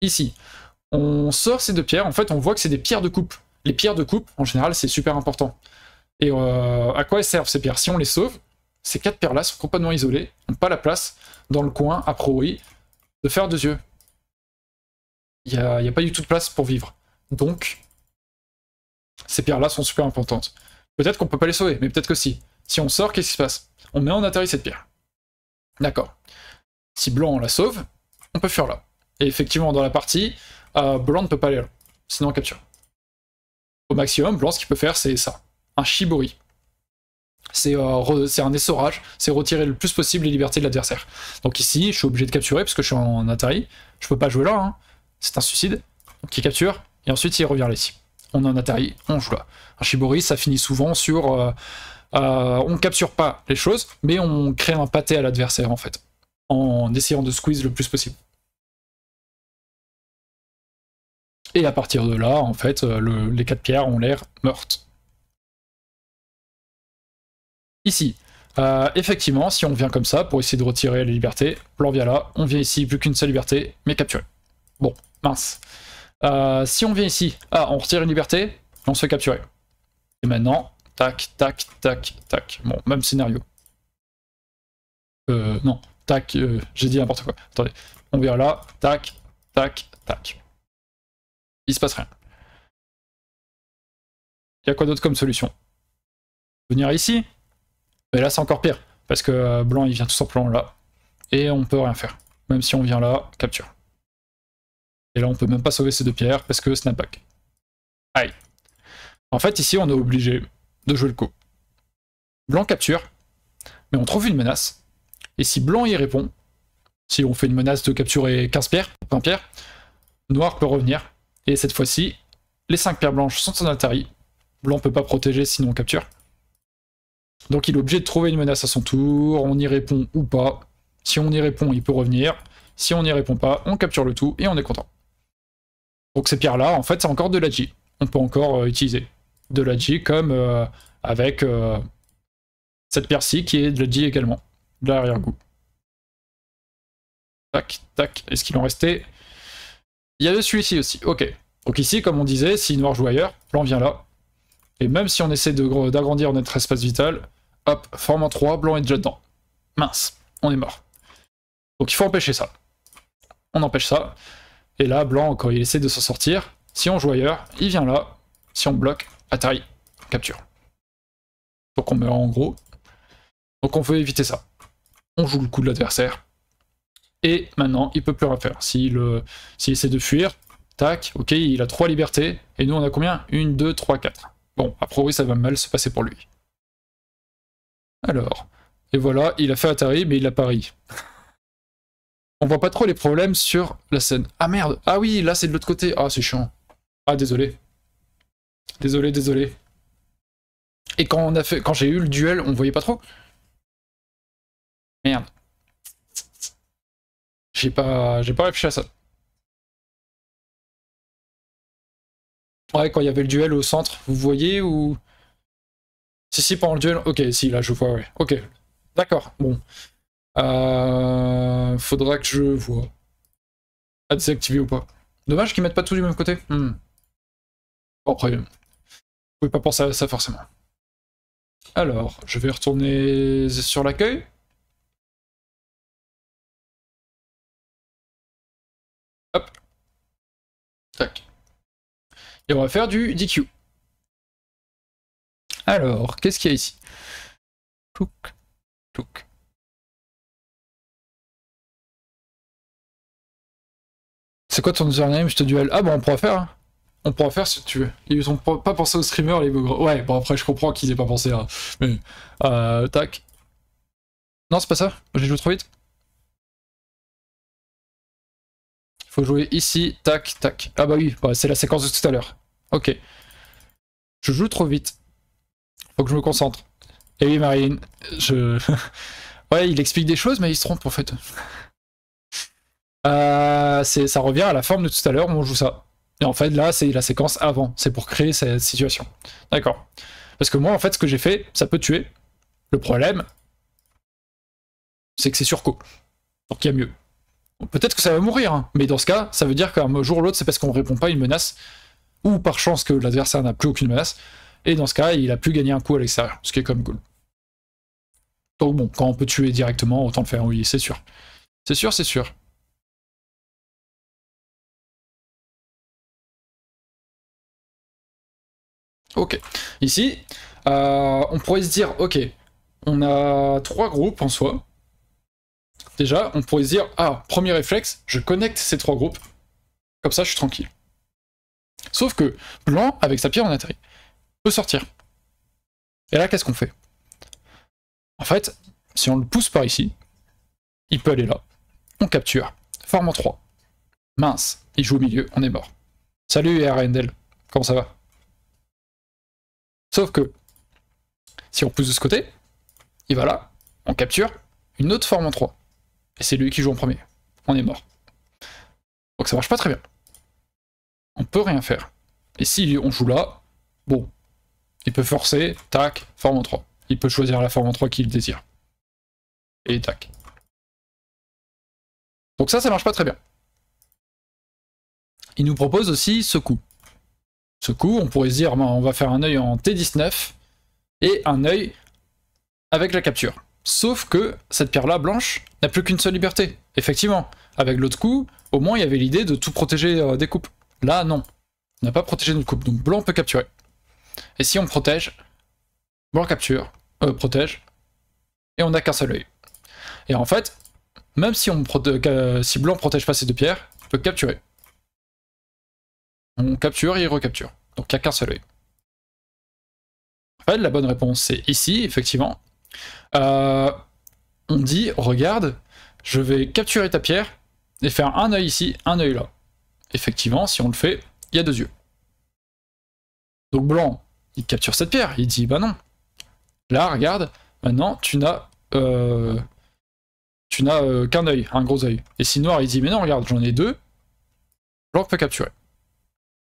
Ici, on sort ces deux pierres, en fait on voit que c'est des pierres de coupe. Les pierres de coupe, en général, c'est super important. Et euh, à quoi elles servent ces pierres Si on les sauve, ces quatre pierres là sont complètement isolées, n'ont pas la place dans le coin, a priori, de faire deux yeux. Il n'y a, pas du tout de place pour vivre. Donc, ces pierres là sont super importantes. Peut-être qu'on peut pas les sauver, mais peut-être que si. Si on sort, qu'est-ce qui se passe On met en atterri cette pierre. D'accord. Si blanc la sauve, on peut fuir là. Et effectivement, dans la partie, euh, blanc ne peut pas aller là. Sinon on capture. Au maximum, blanc ce qu'il peut faire, c'est ça. Un shibori. Euh, c'est un essorage, c'est retirer le plus possible les libertés de l'adversaire. Donc ici, je suis obligé de capturer parce que je suis en Atari, je peux pas jouer là, hein. c'est un suicide. Donc il capture, et ensuite il revient là ici. On est en Atari, on joue là. Un Shibori, ça finit souvent sur... Euh, ne euh, on capture pas les choses, mais on crée un pâté à l'adversaire en fait, en essayant de squeeze le plus possible. Et à partir de là, en fait, euh, les quatre pierres ont l'air mortes ici. Euh, effectivement, si on vient comme ça pour essayer de retirer les libertés, plan vient là, on vient ici, plus qu'une seule liberté, mais capturé. Bon, mince. Euh, si on vient ici, ah, on retire une liberté, on se fait capturer. Et maintenant, tac, tac, tac, tac. Bon, même scénario. Euh, non, tac, euh, j'ai dit n'importe quoi. Attendez, on vient là, tac, tac, tac. Il se passe rien. Il y a quoi d'autre comme solution Venir ici mais là, c'est encore pire. Parce que euh, blanc, il vient tout simplement là. Et on peut rien faire. Même si on vient là, capture. Et là, on peut même pas sauver ces deux pierres parce que snapback. Aïe. En fait, ici, on est obligé de jouer le coup. Blanc capture, mais on trouve une menace. Et si blanc y répond, si on fait une menace de capturer 15 pierres, 20 pierres, noir peut revenir. Et cette fois-ci, les 5 pierres blanches sont en Atari. Blanc peut pas protéger sinon on capture. Donc il est obligé de trouver une menace à son tour, on y répond ou pas. Si on y répond, il peut revenir. Si on n'y répond pas, on capture le tout et on est content. Donc ces pierres-là, en fait, c'est encore de la G. On peut encore euh, utiliser de la G comme euh, avec euh, cette pierre-ci qui est de la G également, de l'arrière-goût. Tac, tac, est-ce qu'il en restait Il y a celui-ci aussi, ok. Donc ici, comme on disait, si noir joue ailleurs, l'on vient là. Et même si on essaie d'agrandir notre espace vital, Hop, forme en 3, blanc est déjà dedans. Mince, on est mort. Donc il faut empêcher ça. On empêche ça. Et là, blanc, quand il essaie de s'en sortir, si on joue ailleurs, il vient là. Si on bloque, Atari, capture. Donc on meurt en gros. Donc on veut éviter ça. On joue le coup de l'adversaire. Et maintenant, il peut plus rien faire. S'il euh, essaie de fuir, tac, ok, il a 3 libertés. Et nous, on a combien 1, 2, 3, 4. Bon, a priori, ça va mal se passer pour lui. Alors, et voilà, il a fait Atari, mais il a pari. On voit pas trop les problèmes sur la scène. Ah merde Ah oui, là c'est de l'autre côté. Ah c'est chiant. Ah désolé. Désolé, désolé. Et quand on a fait, quand j'ai eu le duel, on voyait pas trop. Merde. J'ai pas, j'ai pas réfléchi à ça. Ouais, quand il y avait le duel au centre, vous voyez ou où... Si, si, pendant le duel. Ok, si, là, je vois, ouais. Ok. D'accord, bon. Euh, faudra que je vois. À ah, désactiver ou pas. Dommage qu'ils mettent pas tout du même côté. Bon, après, vous pouvez pas penser à ça forcément. Alors, je vais retourner sur l'accueil. Hop. Tac. Et on va faire du DQ. Alors, qu'est-ce qu'il y a ici C'est quoi ton username Je te duel. Ah bah on pourra faire. Hein. On pourra faire si tu veux. Ils ont pas pensé au streamer, les gros... Ouais, bon après je comprends qu'ils aient pas pensé. à... Hein. Mais euh, tac. Non c'est pas ça. J'ai joué trop vite. Faut jouer ici, tac, tac. Ah bah oui, bah, c'est la séquence de tout à l'heure. Ok. Je joue trop vite. Faut que je me concentre. Eh oui, Marine, je... <laughs> ouais, il explique des choses, mais il se trompe, en fait. Euh, ça revient à la forme de tout à l'heure où on joue ça. Et en fait, là, c'est la séquence avant. C'est pour créer cette situation. D'accord. Parce que moi, en fait, ce que j'ai fait, ça peut tuer. Le problème, c'est que c'est surco. Donc il y a mieux. Peut-être que ça va mourir, hein. mais dans ce cas, ça veut dire qu'un jour ou l'autre, c'est parce qu'on répond pas à une menace, ou par chance que l'adversaire n'a plus aucune menace, et dans ce cas, il a pu gagner un coup à l'extérieur, ce qui est comme même cool. Donc bon, quand on peut tuer directement, autant le faire, oui, c'est sûr. C'est sûr, c'est sûr. Ok. Ici, euh, on pourrait se dire, ok, on a trois groupes en soi. Déjà, on pourrait se dire, ah, premier réflexe, je connecte ces trois groupes. Comme ça, je suis tranquille. Sauf que, blanc, avec sa pierre, on atterrit sortir. Et là, qu'est-ce qu'on fait En fait, si on le pousse par ici, il peut aller là. On capture. Forme en 3. Mince, il joue au milieu, on est mort. Salut RNL, comment ça va Sauf que, si on pousse de ce côté, il va là, on capture une autre forme en 3. Et c'est lui qui joue en premier. On est mort. Donc ça marche pas très bien. On peut rien faire. Et si on joue là, bon, il peut forcer, tac, forme en 3. Il peut choisir la forme en 3 qu'il désire. Et tac. Donc ça, ça marche pas très bien. Il nous propose aussi ce coup. Ce coup, on pourrait se dire, ben, on va faire un œil en T19 et un œil avec la capture. Sauf que cette pierre-là, blanche, n'a plus qu'une seule liberté. Effectivement, avec l'autre coup, au moins il y avait l'idée de tout protéger euh, des coupes. Là, non. On n'a pas protégé notre coupe, donc blanc peut capturer. Et si on protège, on capture, euh, protège, et on n'a qu'un seul œil. Et en fait, même si, on ne euh, blanc protège pas ces deux pierres, on peut capturer. On capture et il recapture. Donc il n'y a qu'un seul œil. En fait, la bonne réponse c'est ici, effectivement. Euh, on dit, regarde, je vais capturer ta pierre et faire un œil ici, un œil là. Effectivement, si on le fait, il y a deux yeux. Donc blanc il capture cette pierre. Il dit, bah non. Là, regarde, maintenant, tu n'as... Euh, tu n'as euh, qu'un œil, un gros œil. Et si Noir, il dit, mais non, regarde, j'en ai deux. blanc peut capturer.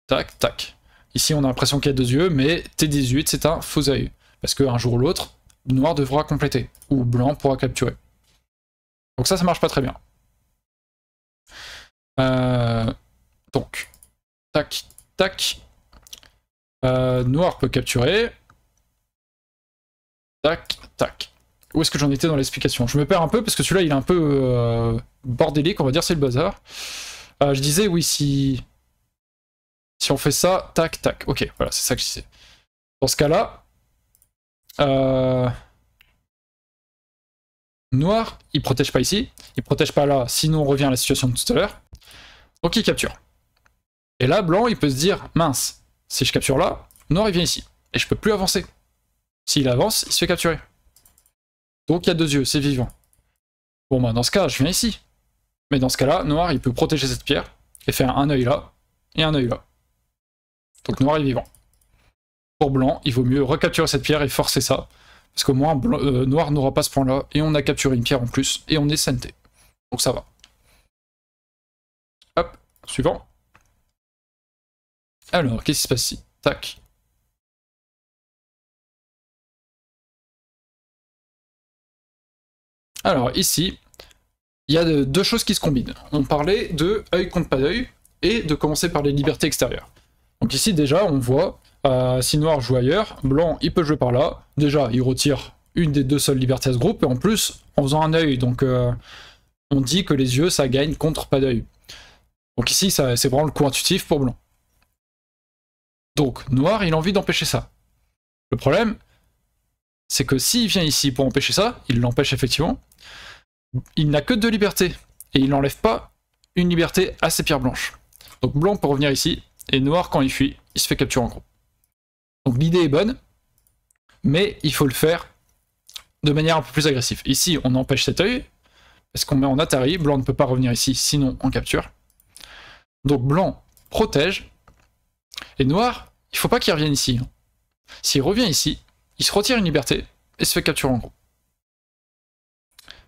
Tac, tac. Ici, on a l'impression qu'il y a deux yeux, mais T18, c'est un faux œil. Parce qu'un jour ou l'autre, Noir devra compléter, ou Blanc pourra capturer. Donc ça, ça marche pas très bien. Euh, donc, tac, tac. Euh, noir peut capturer. Tac, tac. Où est-ce que j'en étais dans l'explication Je me perds un peu parce que celui-là, il est un peu euh, bordélique, on va dire, c'est le bazar. Euh, je disais, oui, si... Si on fait ça, tac, tac. Ok, voilà, c'est ça que je disais. Dans ce cas-là... Noir, il protège pas ici, il protège pas là, sinon on revient à la situation de tout à l'heure. Donc il capture. Et là, blanc, il peut se dire, mince, si je capture là, noir il vient ici. Et je peux plus avancer. S'il avance, il se fait capturer. Donc il y a deux yeux, c'est vivant. Bon bah dans ce cas, je viens ici. Mais dans ce cas-là, Noir il peut protéger cette pierre et faire un œil là et un œil là. Donc Noir est vivant. Pour Blanc, il vaut mieux recapturer cette pierre et forcer ça. Parce qu'au moins, euh, Noir n'aura pas ce point-là et on a capturé une pierre en plus et on est sainté. Donc ça va. Hop, suivant. Alors, qu'est-ce qui se passe ici Tac. Alors ici, il y a deux choses qui se combinent. On parlait de œil contre pas d'œil et de commencer par les libertés extérieures. Donc ici déjà on voit, euh, si noir joue ailleurs, blanc il peut jouer par là. Déjà il retire une des deux seules libertés à ce groupe et en plus en faisant un œil, donc euh, on dit que les yeux ça gagne contre pas d'œil. Donc ici c'est vraiment le coup intuitif pour blanc. Donc, Noir, il a envie d'empêcher ça. Le problème, c'est que s'il vient ici pour empêcher ça, il l'empêche effectivement, il n'a que deux libertés, et il n'enlève pas une liberté à ses pierres blanches. Donc blanc peut revenir ici, et noir quand il fuit, il se fait capturer en gros. Donc l'idée est bonne, mais il faut le faire de manière un peu plus agressive. Ici, on empêche cet œil, parce qu'on met en Atari, blanc ne peut pas revenir ici, sinon on capture. Donc blanc protège, et noir, il faut pas qu'il revienne ici. Hein. S'il revient ici, il se retire une liberté et se fait capturer en gros.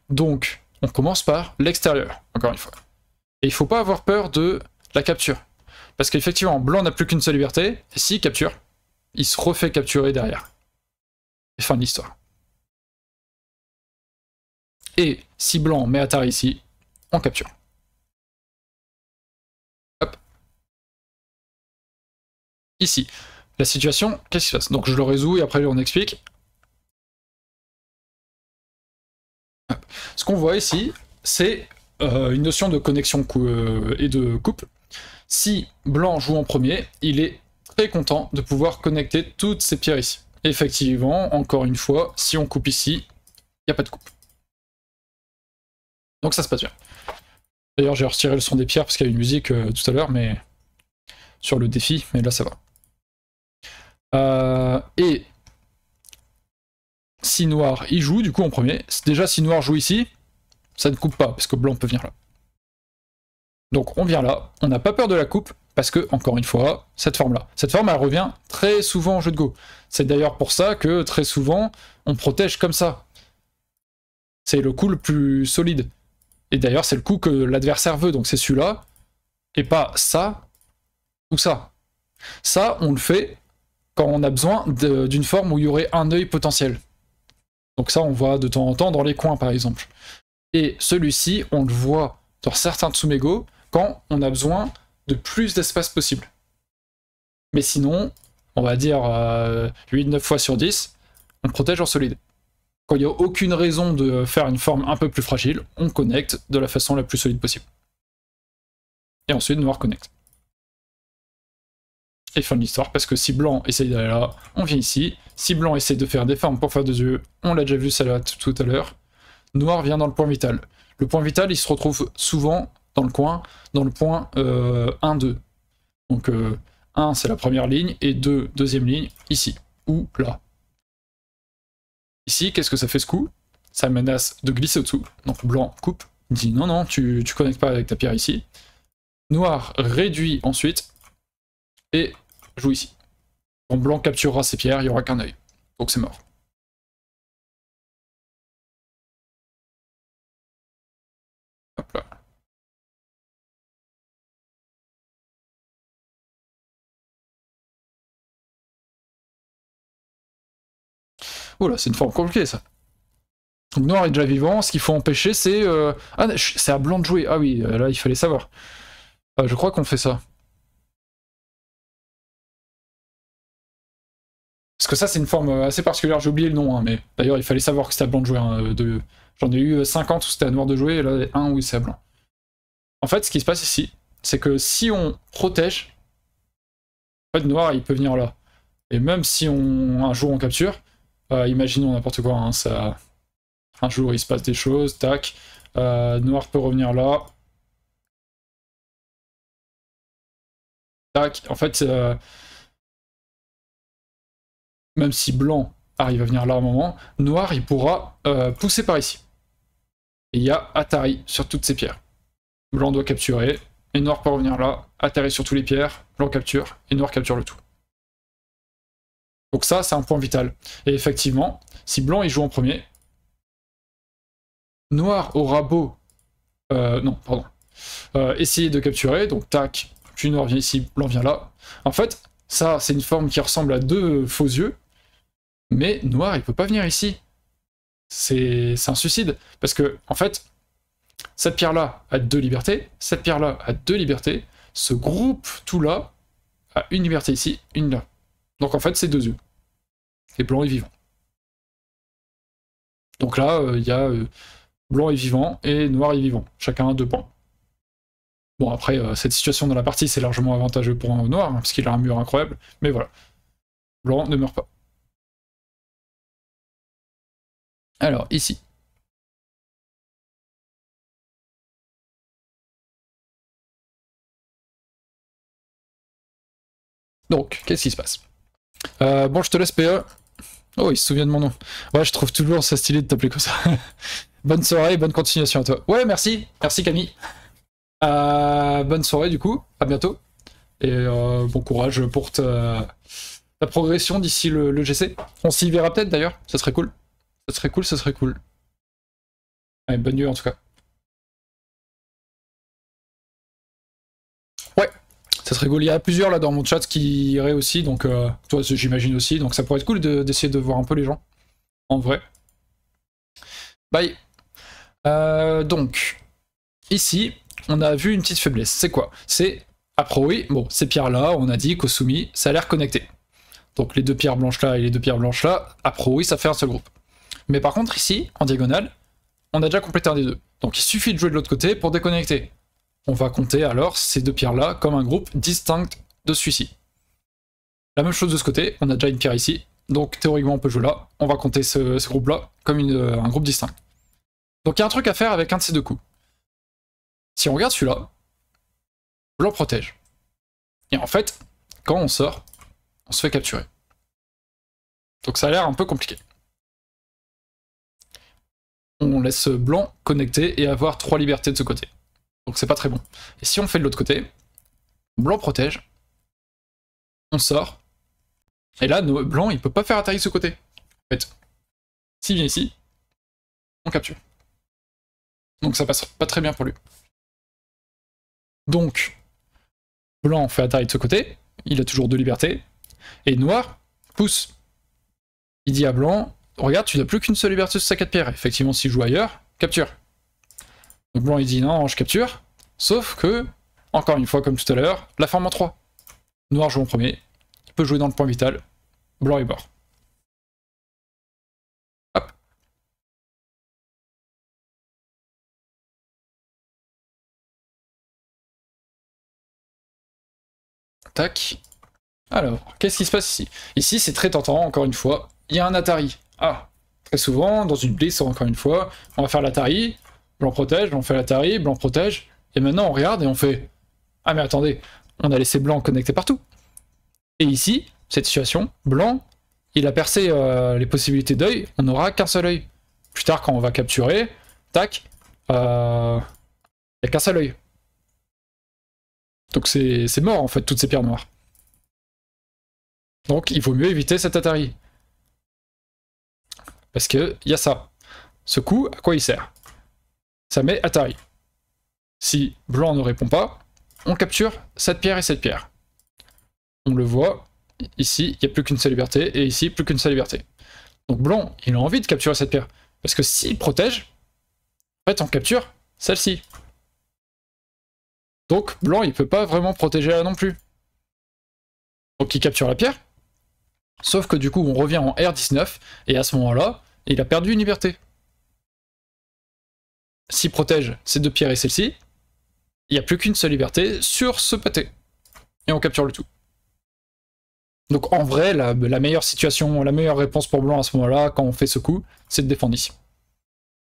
Donc, on commence par l'extérieur, encore une fois. Et il faut pas avoir peur de la capture. Parce qu'effectivement, blanc n'a plus qu'une seule liberté, et s'il capture, il se refait capturer derrière. fin de l'histoire. Et si blanc met à ici, on capture. ici. La situation, qu'est-ce qui se passe Donc je le résous et après on explique. Ce qu'on voit ici, c'est euh, une notion de connexion euh, et de coupe. Si blanc joue en premier, il est très content de pouvoir connecter toutes ces pierres ici. Effectivement, encore une fois, si on coupe ici, il n'y a pas de coupe. Donc ça se passe bien. D'ailleurs, j'ai retiré le son des pierres parce qu'il y a une musique euh, tout à l'heure, mais sur le défi, mais là ça va. Euh, et si noir il joue, du coup en premier. Déjà si noir joue ici, ça ne coupe pas, parce que blanc peut venir là. Donc on vient là, on n'a pas peur de la coupe, parce que, encore une fois, cette forme-là. Cette forme, elle revient très souvent en jeu de Go. C'est d'ailleurs pour ça que, très souvent, on protège comme ça. C'est le coup le plus solide. Et d'ailleurs, c'est le coup que l'adversaire veut, donc c'est celui-là, et pas ça, ou ça. Ça, on le fait quand on a besoin d'une forme où il y aurait un œil potentiel. Donc ça, on voit de temps en temps dans les coins, par exemple. Et celui-ci, on le voit dans certains Tsumego quand on a besoin de plus d'espace possible. Mais sinon, on va dire 8-9 euh, fois sur 10, on protège en solide. Quand il n'y a aucune raison de faire une forme un peu plus fragile, on connecte de la façon la plus solide possible. Et ensuite, noir reconnecte. Et fin de l'histoire, parce que si blanc essaie d'aller là, on vient ici. Si blanc essaie de faire des formes pour faire deux yeux, on l'a déjà vu ça là tout à l'heure. Noir vient dans le point vital. Le point vital, il se retrouve souvent dans le coin, dans le point 1-2. Euh, Donc 1, euh, c'est la première ligne, et 2, deuxième ligne, ici, ou là. Ici, qu'est-ce que ça fait ce coup Ça menace de glisser au-dessous. Donc blanc coupe, dit non, non, tu ne connectes pas avec ta pierre ici. Noir réduit ensuite, et joue ici. Bon, blanc capturera ses pierres, il n'y aura qu'un œil. Donc c'est mort. Hop là. Oula, oh c'est une forme compliquée ça. Donc noir est déjà vivant, ce qu'il faut empêcher c'est... Euh... Ah, c'est à blanc de jouer. Ah oui, euh, là il fallait savoir. Euh, je crois qu'on fait ça. Parce que ça, c'est une forme euh, assez particulière, j'ai oublié le nom, hein, mais d'ailleurs, il fallait savoir que c'était à blanc de jouer. Hein, euh, j'en ai eu 50 euh, où c'était à noir de jouer, et là, un où c'est à blanc. En fait, ce qui se passe ici, c'est que si on protège, en fait, noir, il peut venir là. Et même si on un jour on capture, imaginons n'importe quoi, hein, ça... un jour il se passe des choses, tac, noir peut revenir là. Tac, en fait, même si blanc arrive à venir là à moment, noir il pourra euh, pousser par ici. Et il y a Atari sur toutes ces pierres. Blanc doit capturer, et noir peut revenir là, Atari sur toutes les pierres, blanc capture, et noir capture le tout. Donc ça, c'est un point vital. Et effectivement, si blanc il joue en premier, noir aura beau... Euh, non, pardon. Euh, essayer de capturer, donc tac, puis noir vient ici, blanc vient là. En fait, ça, c'est une forme qui ressemble à deux faux yeux, mais Noir, il peut pas venir ici. C'est un suicide. Parce que, en fait, cette pierre-là a deux libertés, cette pierre-là a deux libertés, ce groupe tout là a une liberté ici, une là. Donc en fait, c'est deux yeux. Et blanc est vivant. Donc là, euh, il y a euh, blanc est vivant et noir est vivant. Chacun a deux points. Bon, après, euh, cette situation dans la partie, c'est largement avantageux pour un noir, hein, parce qu'il a un mur incroyable. Mais voilà. Blanc ne meurt pas. Alors, ici. Donc, qu'est-ce qui se passe euh, Bon, je te laisse PE. Oh, il se souvient de mon nom. Ouais, je trouve toujours ça stylé de t'appeler comme ça. <laughs> bonne soirée, bonne continuation à toi. Ouais, merci. Merci Camille. Euh, bonne soirée du coup. À bientôt. Et euh, bon courage pour ta, progression d'ici le, le GC. On s'y verra peut-être d'ailleurs. Ça serait cool. Ça serait cool, ça serait cool. bonne nuit en tout cas. Ouais, ça serait cool. Il y a plusieurs là dans mon chat qui iraient aussi, donc euh, toi j'imagine aussi, donc ça pourrait être cool d'essayer de, voir un peu les gens. En vrai. Bye. Euh, donc, ici, on a vu une petite faiblesse. C'est quoi C'est oui, bon, ces pierres-là, on a dit soumis, ça a l'air connecté. Donc les deux pierres blanches là et les deux pierres blanches là, oui, ça fait un seul groupe. Mais par contre, ici, en diagonale, on a déjà complété un des deux. Donc il suffit de jouer de l'autre côté pour déconnecter. On va compter alors ces deux pierres-là comme un groupe distinct de celui-ci. La même chose de ce côté, on a déjà une pierre ici, donc théoriquement on peut jouer là. On va compter ce, groupe-là comme euh, un groupe distinct. Donc il y a un truc à faire avec un de ces deux coups. Si on regarde celui-là, je protège. Et en fait, quand on sort, on se fait capturer. Donc ça a l'air un peu compliqué on laisse blanc connecter et avoir trois libertés de ce côté. Donc c'est pas très bon. Et si on fait de l'autre côté, blanc protège, on sort, et là, nos blanc, il peut pas faire atterrir ce côté. En fait, s'il vient ici, on capture. Donc ça passe pas très bien pour lui. Donc, blanc fait atterrir de ce côté, il a toujours deux libertés, et noir pousse. Il dit à blanc, Oh, regarde, tu n'as plus qu'une seule liberté sur sa 4 pierres. Effectivement, s'il joue ailleurs, capture. Donc blanc, il dit non, je capture. Sauf que, encore une fois, comme tout à l'heure, la forme en 3. Noir joue en premier, il peut jouer dans le point vital, blanc et bord. Hop. Tac. Alors, qu'est-ce qui se passe ici Ici, c'est très tentant, encore une fois. Il y a un Atari. Ah, très souvent, dans une blisse, encore une fois, on va faire l'Atari, blanc protège, on fait l'Atari, blanc protège, et maintenant on regarde et on fait Ah, mais attendez, on a laissé blanc connecté partout. Et ici, cette situation, blanc, il a percé euh, les possibilités d'œil, on aura qu'un seul œil. Plus tard, quand on va capturer, tac, euh, il a qu'un seul œil. Donc c'est mort en fait, toutes ces pierres noires. Donc il vaut mieux éviter cette Atari. Parce il y a ça. Ce coup, à quoi il sert Ça met Atari. Si blanc ne répond pas, on capture cette pierre et cette pierre. On le voit, ici, il n'y a plus qu'une seule liberté, et ici, plus qu'une seule liberté. Donc blanc, il a envie de capturer cette pierre. Parce que s'il protège, en fait, on capture celle-ci. Donc blanc, il peut pas vraiment protéger là non plus. Donc il capture la pierre. Sauf que du coup, on revient en R19, et à ce moment-là, il a perdu une liberté. S'il protège ces deux pierres et celle-ci, il n'y a plus qu'une seule liberté sur ce pâté. Et on capture le tout. Donc en vrai, la, meilleure situation, la meilleure réponse pour blanc à ce moment-là, quand on fait ce coup, c'est de défendre ici.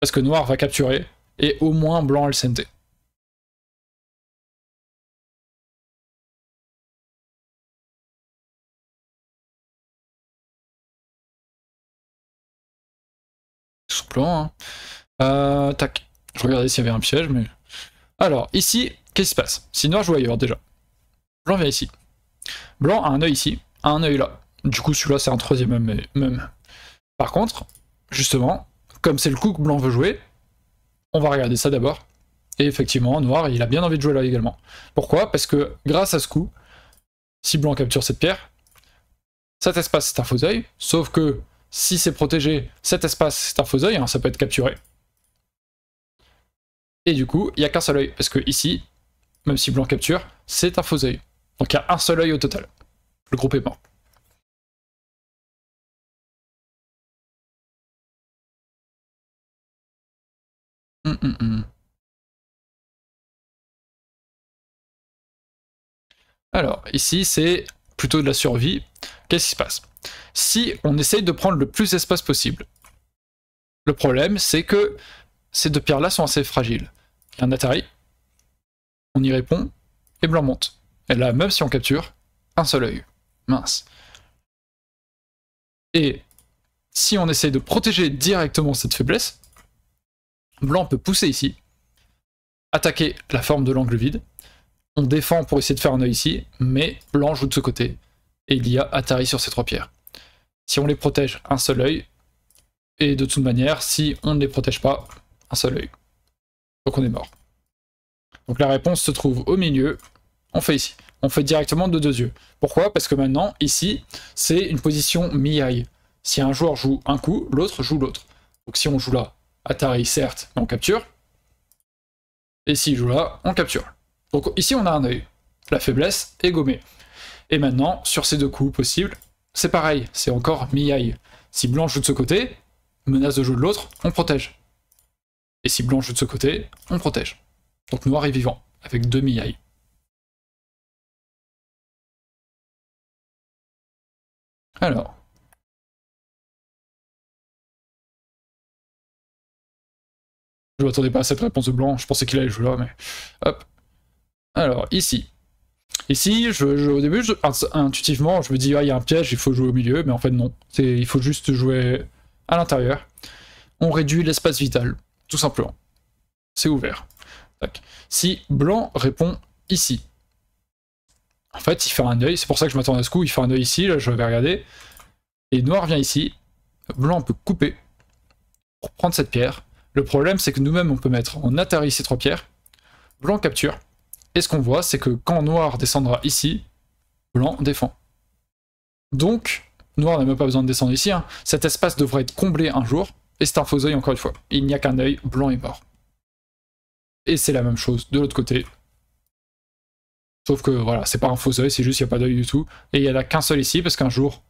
Parce que noir va capturer, et au moins blanc a le CNT. Hein. Euh, tac, je regardais s'il y avait un piège, mais... Alors, ici, qu'est-ce qui se passe Si noir joue ailleurs, déjà. Blanc vient ici. Blanc a un œil ici, un œil là. Du coup, celui-là, c'est un troisième même, même. Par contre, justement, comme c'est le coup que blanc veut jouer, on va regarder ça d'abord. Et effectivement, noir, il a bien envie de jouer là également. Pourquoi Parce que grâce à ce coup, si blanc capture cette pierre, cet espace c'est un faux œil, sauf que si c'est protégé, cet espace, c'est un faux œil, hein, ça peut être capturé. Et du coup, il n'y a qu'un seul œil, parce que ici, même si blanc capture, c'est un faux œil. Donc il y a un seul œil au total. Le groupe est mort. Hum, hum, hum. Alors, ici, c'est plutôt de la survie. Qu'est-ce qui se passe si on essaye de prendre le plus d'espace possible. Le problème, c'est que ces deux pierres-là sont assez fragiles. Il y a un Atari, on y répond, et blanc monte. Et là, même si on capture, un seul œil. Mince. Et si on essaye de protéger directement cette faiblesse, blanc peut pousser ici, attaquer la forme de l'angle vide. On défend pour essayer de faire un œil ici, mais blanc joue de ce côté. Et il y a Atari sur ces trois pierres si on les protège, un seul œil. Et de toute manière, si on ne les protège pas, un seul œil. Donc on est mort. Donc la réponse se trouve au milieu. On fait ici. On fait directement de deux yeux. Pourquoi Parce que maintenant, ici, c'est une position mi-eye. Si un joueur joue un coup, l'autre joue l'autre. Donc si on joue là, Atari, certes, mais on capture. Et s'il joue là, on capture. Donc ici, on a un œil. La faiblesse est gommée. Et maintenant, sur ces deux coups possibles, c'est pareil, c'est encore Miyai. Si blanc joue de ce côté, menace de jeu de l'autre, on protège. Et si blanc joue de ce côté, on protège. Donc noir est vivant, avec deux Miyai. Alors. Je m'attendais pas à cette réponse de blanc, je pensais qu'il allait jouer là, mais... Hop. Alors, ici. Ici, au début, intuitivement, je me dis, ah, il y a un piège, il faut jouer au milieu, mais en fait, non. Il faut juste jouer à l'intérieur. On réduit l'espace vital, tout simplement. C'est ouvert. Si blanc répond ici, en fait, il fait un œil, c'est pour ça que je m'attends à ce coup, il fait un œil ici, là, je vais regarder. Et noir vient ici, blanc peut couper pour prendre cette pierre. Le problème, c'est que nous-mêmes, on peut mettre en atari ces trois pierres. Blanc capture, et ce qu'on voit, c'est que quand noir descendra ici, blanc défend. Donc, noir n'a même pas besoin de descendre ici, hein. cet espace devrait être comblé un jour, et c'est un faux œil encore une fois. Il n'y a qu'un œil, blanc est mort. Et c'est la même chose de l'autre côté. Sauf que voilà, c'est pas un faux œil, c'est juste qu'il n'y a pas d'œil du tout. Et il n'y en a qu'un seul ici, parce qu'un jour,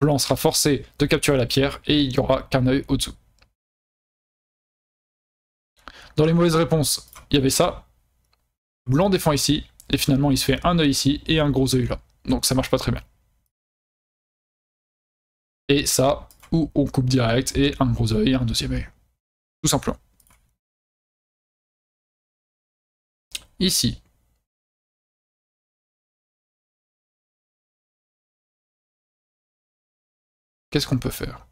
blanc sera forcé de capturer la pierre, et il n'y aura qu'un œil au-dessous. Dans les mauvaises réponses, il y avait ça, Blanc défend ici, et finalement il se fait un œil ici et un gros œil là. Donc ça marche pas très bien. Et ça, ou on coupe direct, et un gros œil, un deuxième œil. Tout simplement. Ici. Qu'est-ce qu'on peut faire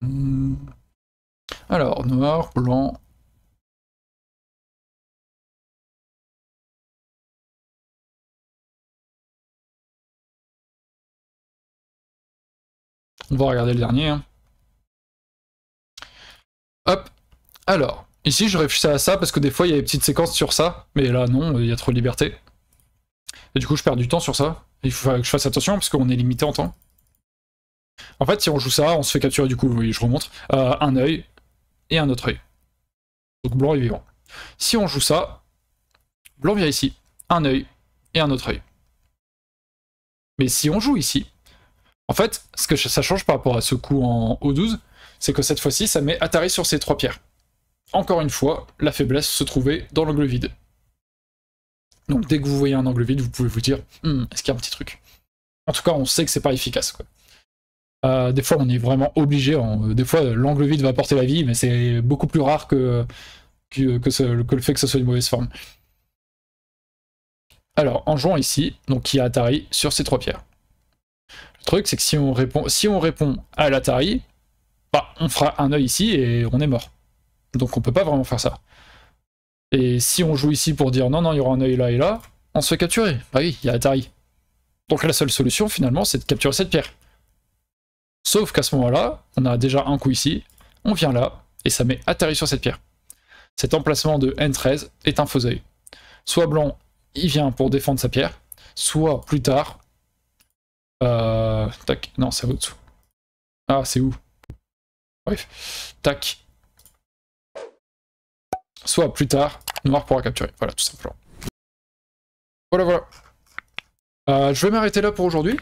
hmm. Alors, noir, blanc. On va regarder le dernier. Hein. Hop. Alors, ici, je réfléchissais à ça parce que des fois, il y a des petites séquences sur ça. Mais là, non, il y a trop de liberté. Et du coup, je perds du temps sur ça. Il faut que je fasse attention parce qu'on est limité en temps. En fait, si on joue ça, on se fait capturer du coup, voyez, je remonte, euh, un œil, et un autre œil. Donc blanc est vivant. Si on joue ça, blanc vient ici, un œil et un autre œil. Mais si on joue ici, en fait, ce que ça change par rapport à ce coup en O12, c'est que cette fois-ci, ça met Atari sur ces trois pierres. Encore une fois, la faiblesse se trouvait dans l'angle vide. Donc dès que vous voyez un angle vide, vous pouvez vous dire, hmm, est-ce qu'il y a un petit truc En tout cas, on sait que c'est pas efficace. Quoi. Euh, des fois, on est vraiment obligé. Euh, des fois, l'angle vide va porter la vie, mais c'est beaucoup plus rare que, le fait que ce soit une mauvaise forme. Alors, en jouant ici, donc il y a Atari sur ces trois pierres. Le truc, c'est que si on répond, si on répond à l'Atari, bah, on fera un œil ici et on est mort. Donc on peut pas vraiment faire ça. Et si on joue ici pour dire non, non, il y aura un œil là et là, on se fait capturer. Bah oui, il y a Atari. Donc la seule solution finalement, c'est de capturer cette pierre. Sauf qu'à ce moment-là, on a déjà un coup ici, on vient là, et ça met atterri sur cette pierre. Cet emplacement de N13 est un faux œil. Soit blanc, il vient pour défendre sa pierre, soit plus tard... Euh, tac, non, c'est au-dessous. Ah, c'est où Bref. Tac. Soit plus tard, noir pourra capturer. Voilà, tout simplement. Voilà, voilà. Euh, je vais m'arrêter là pour aujourd'hui.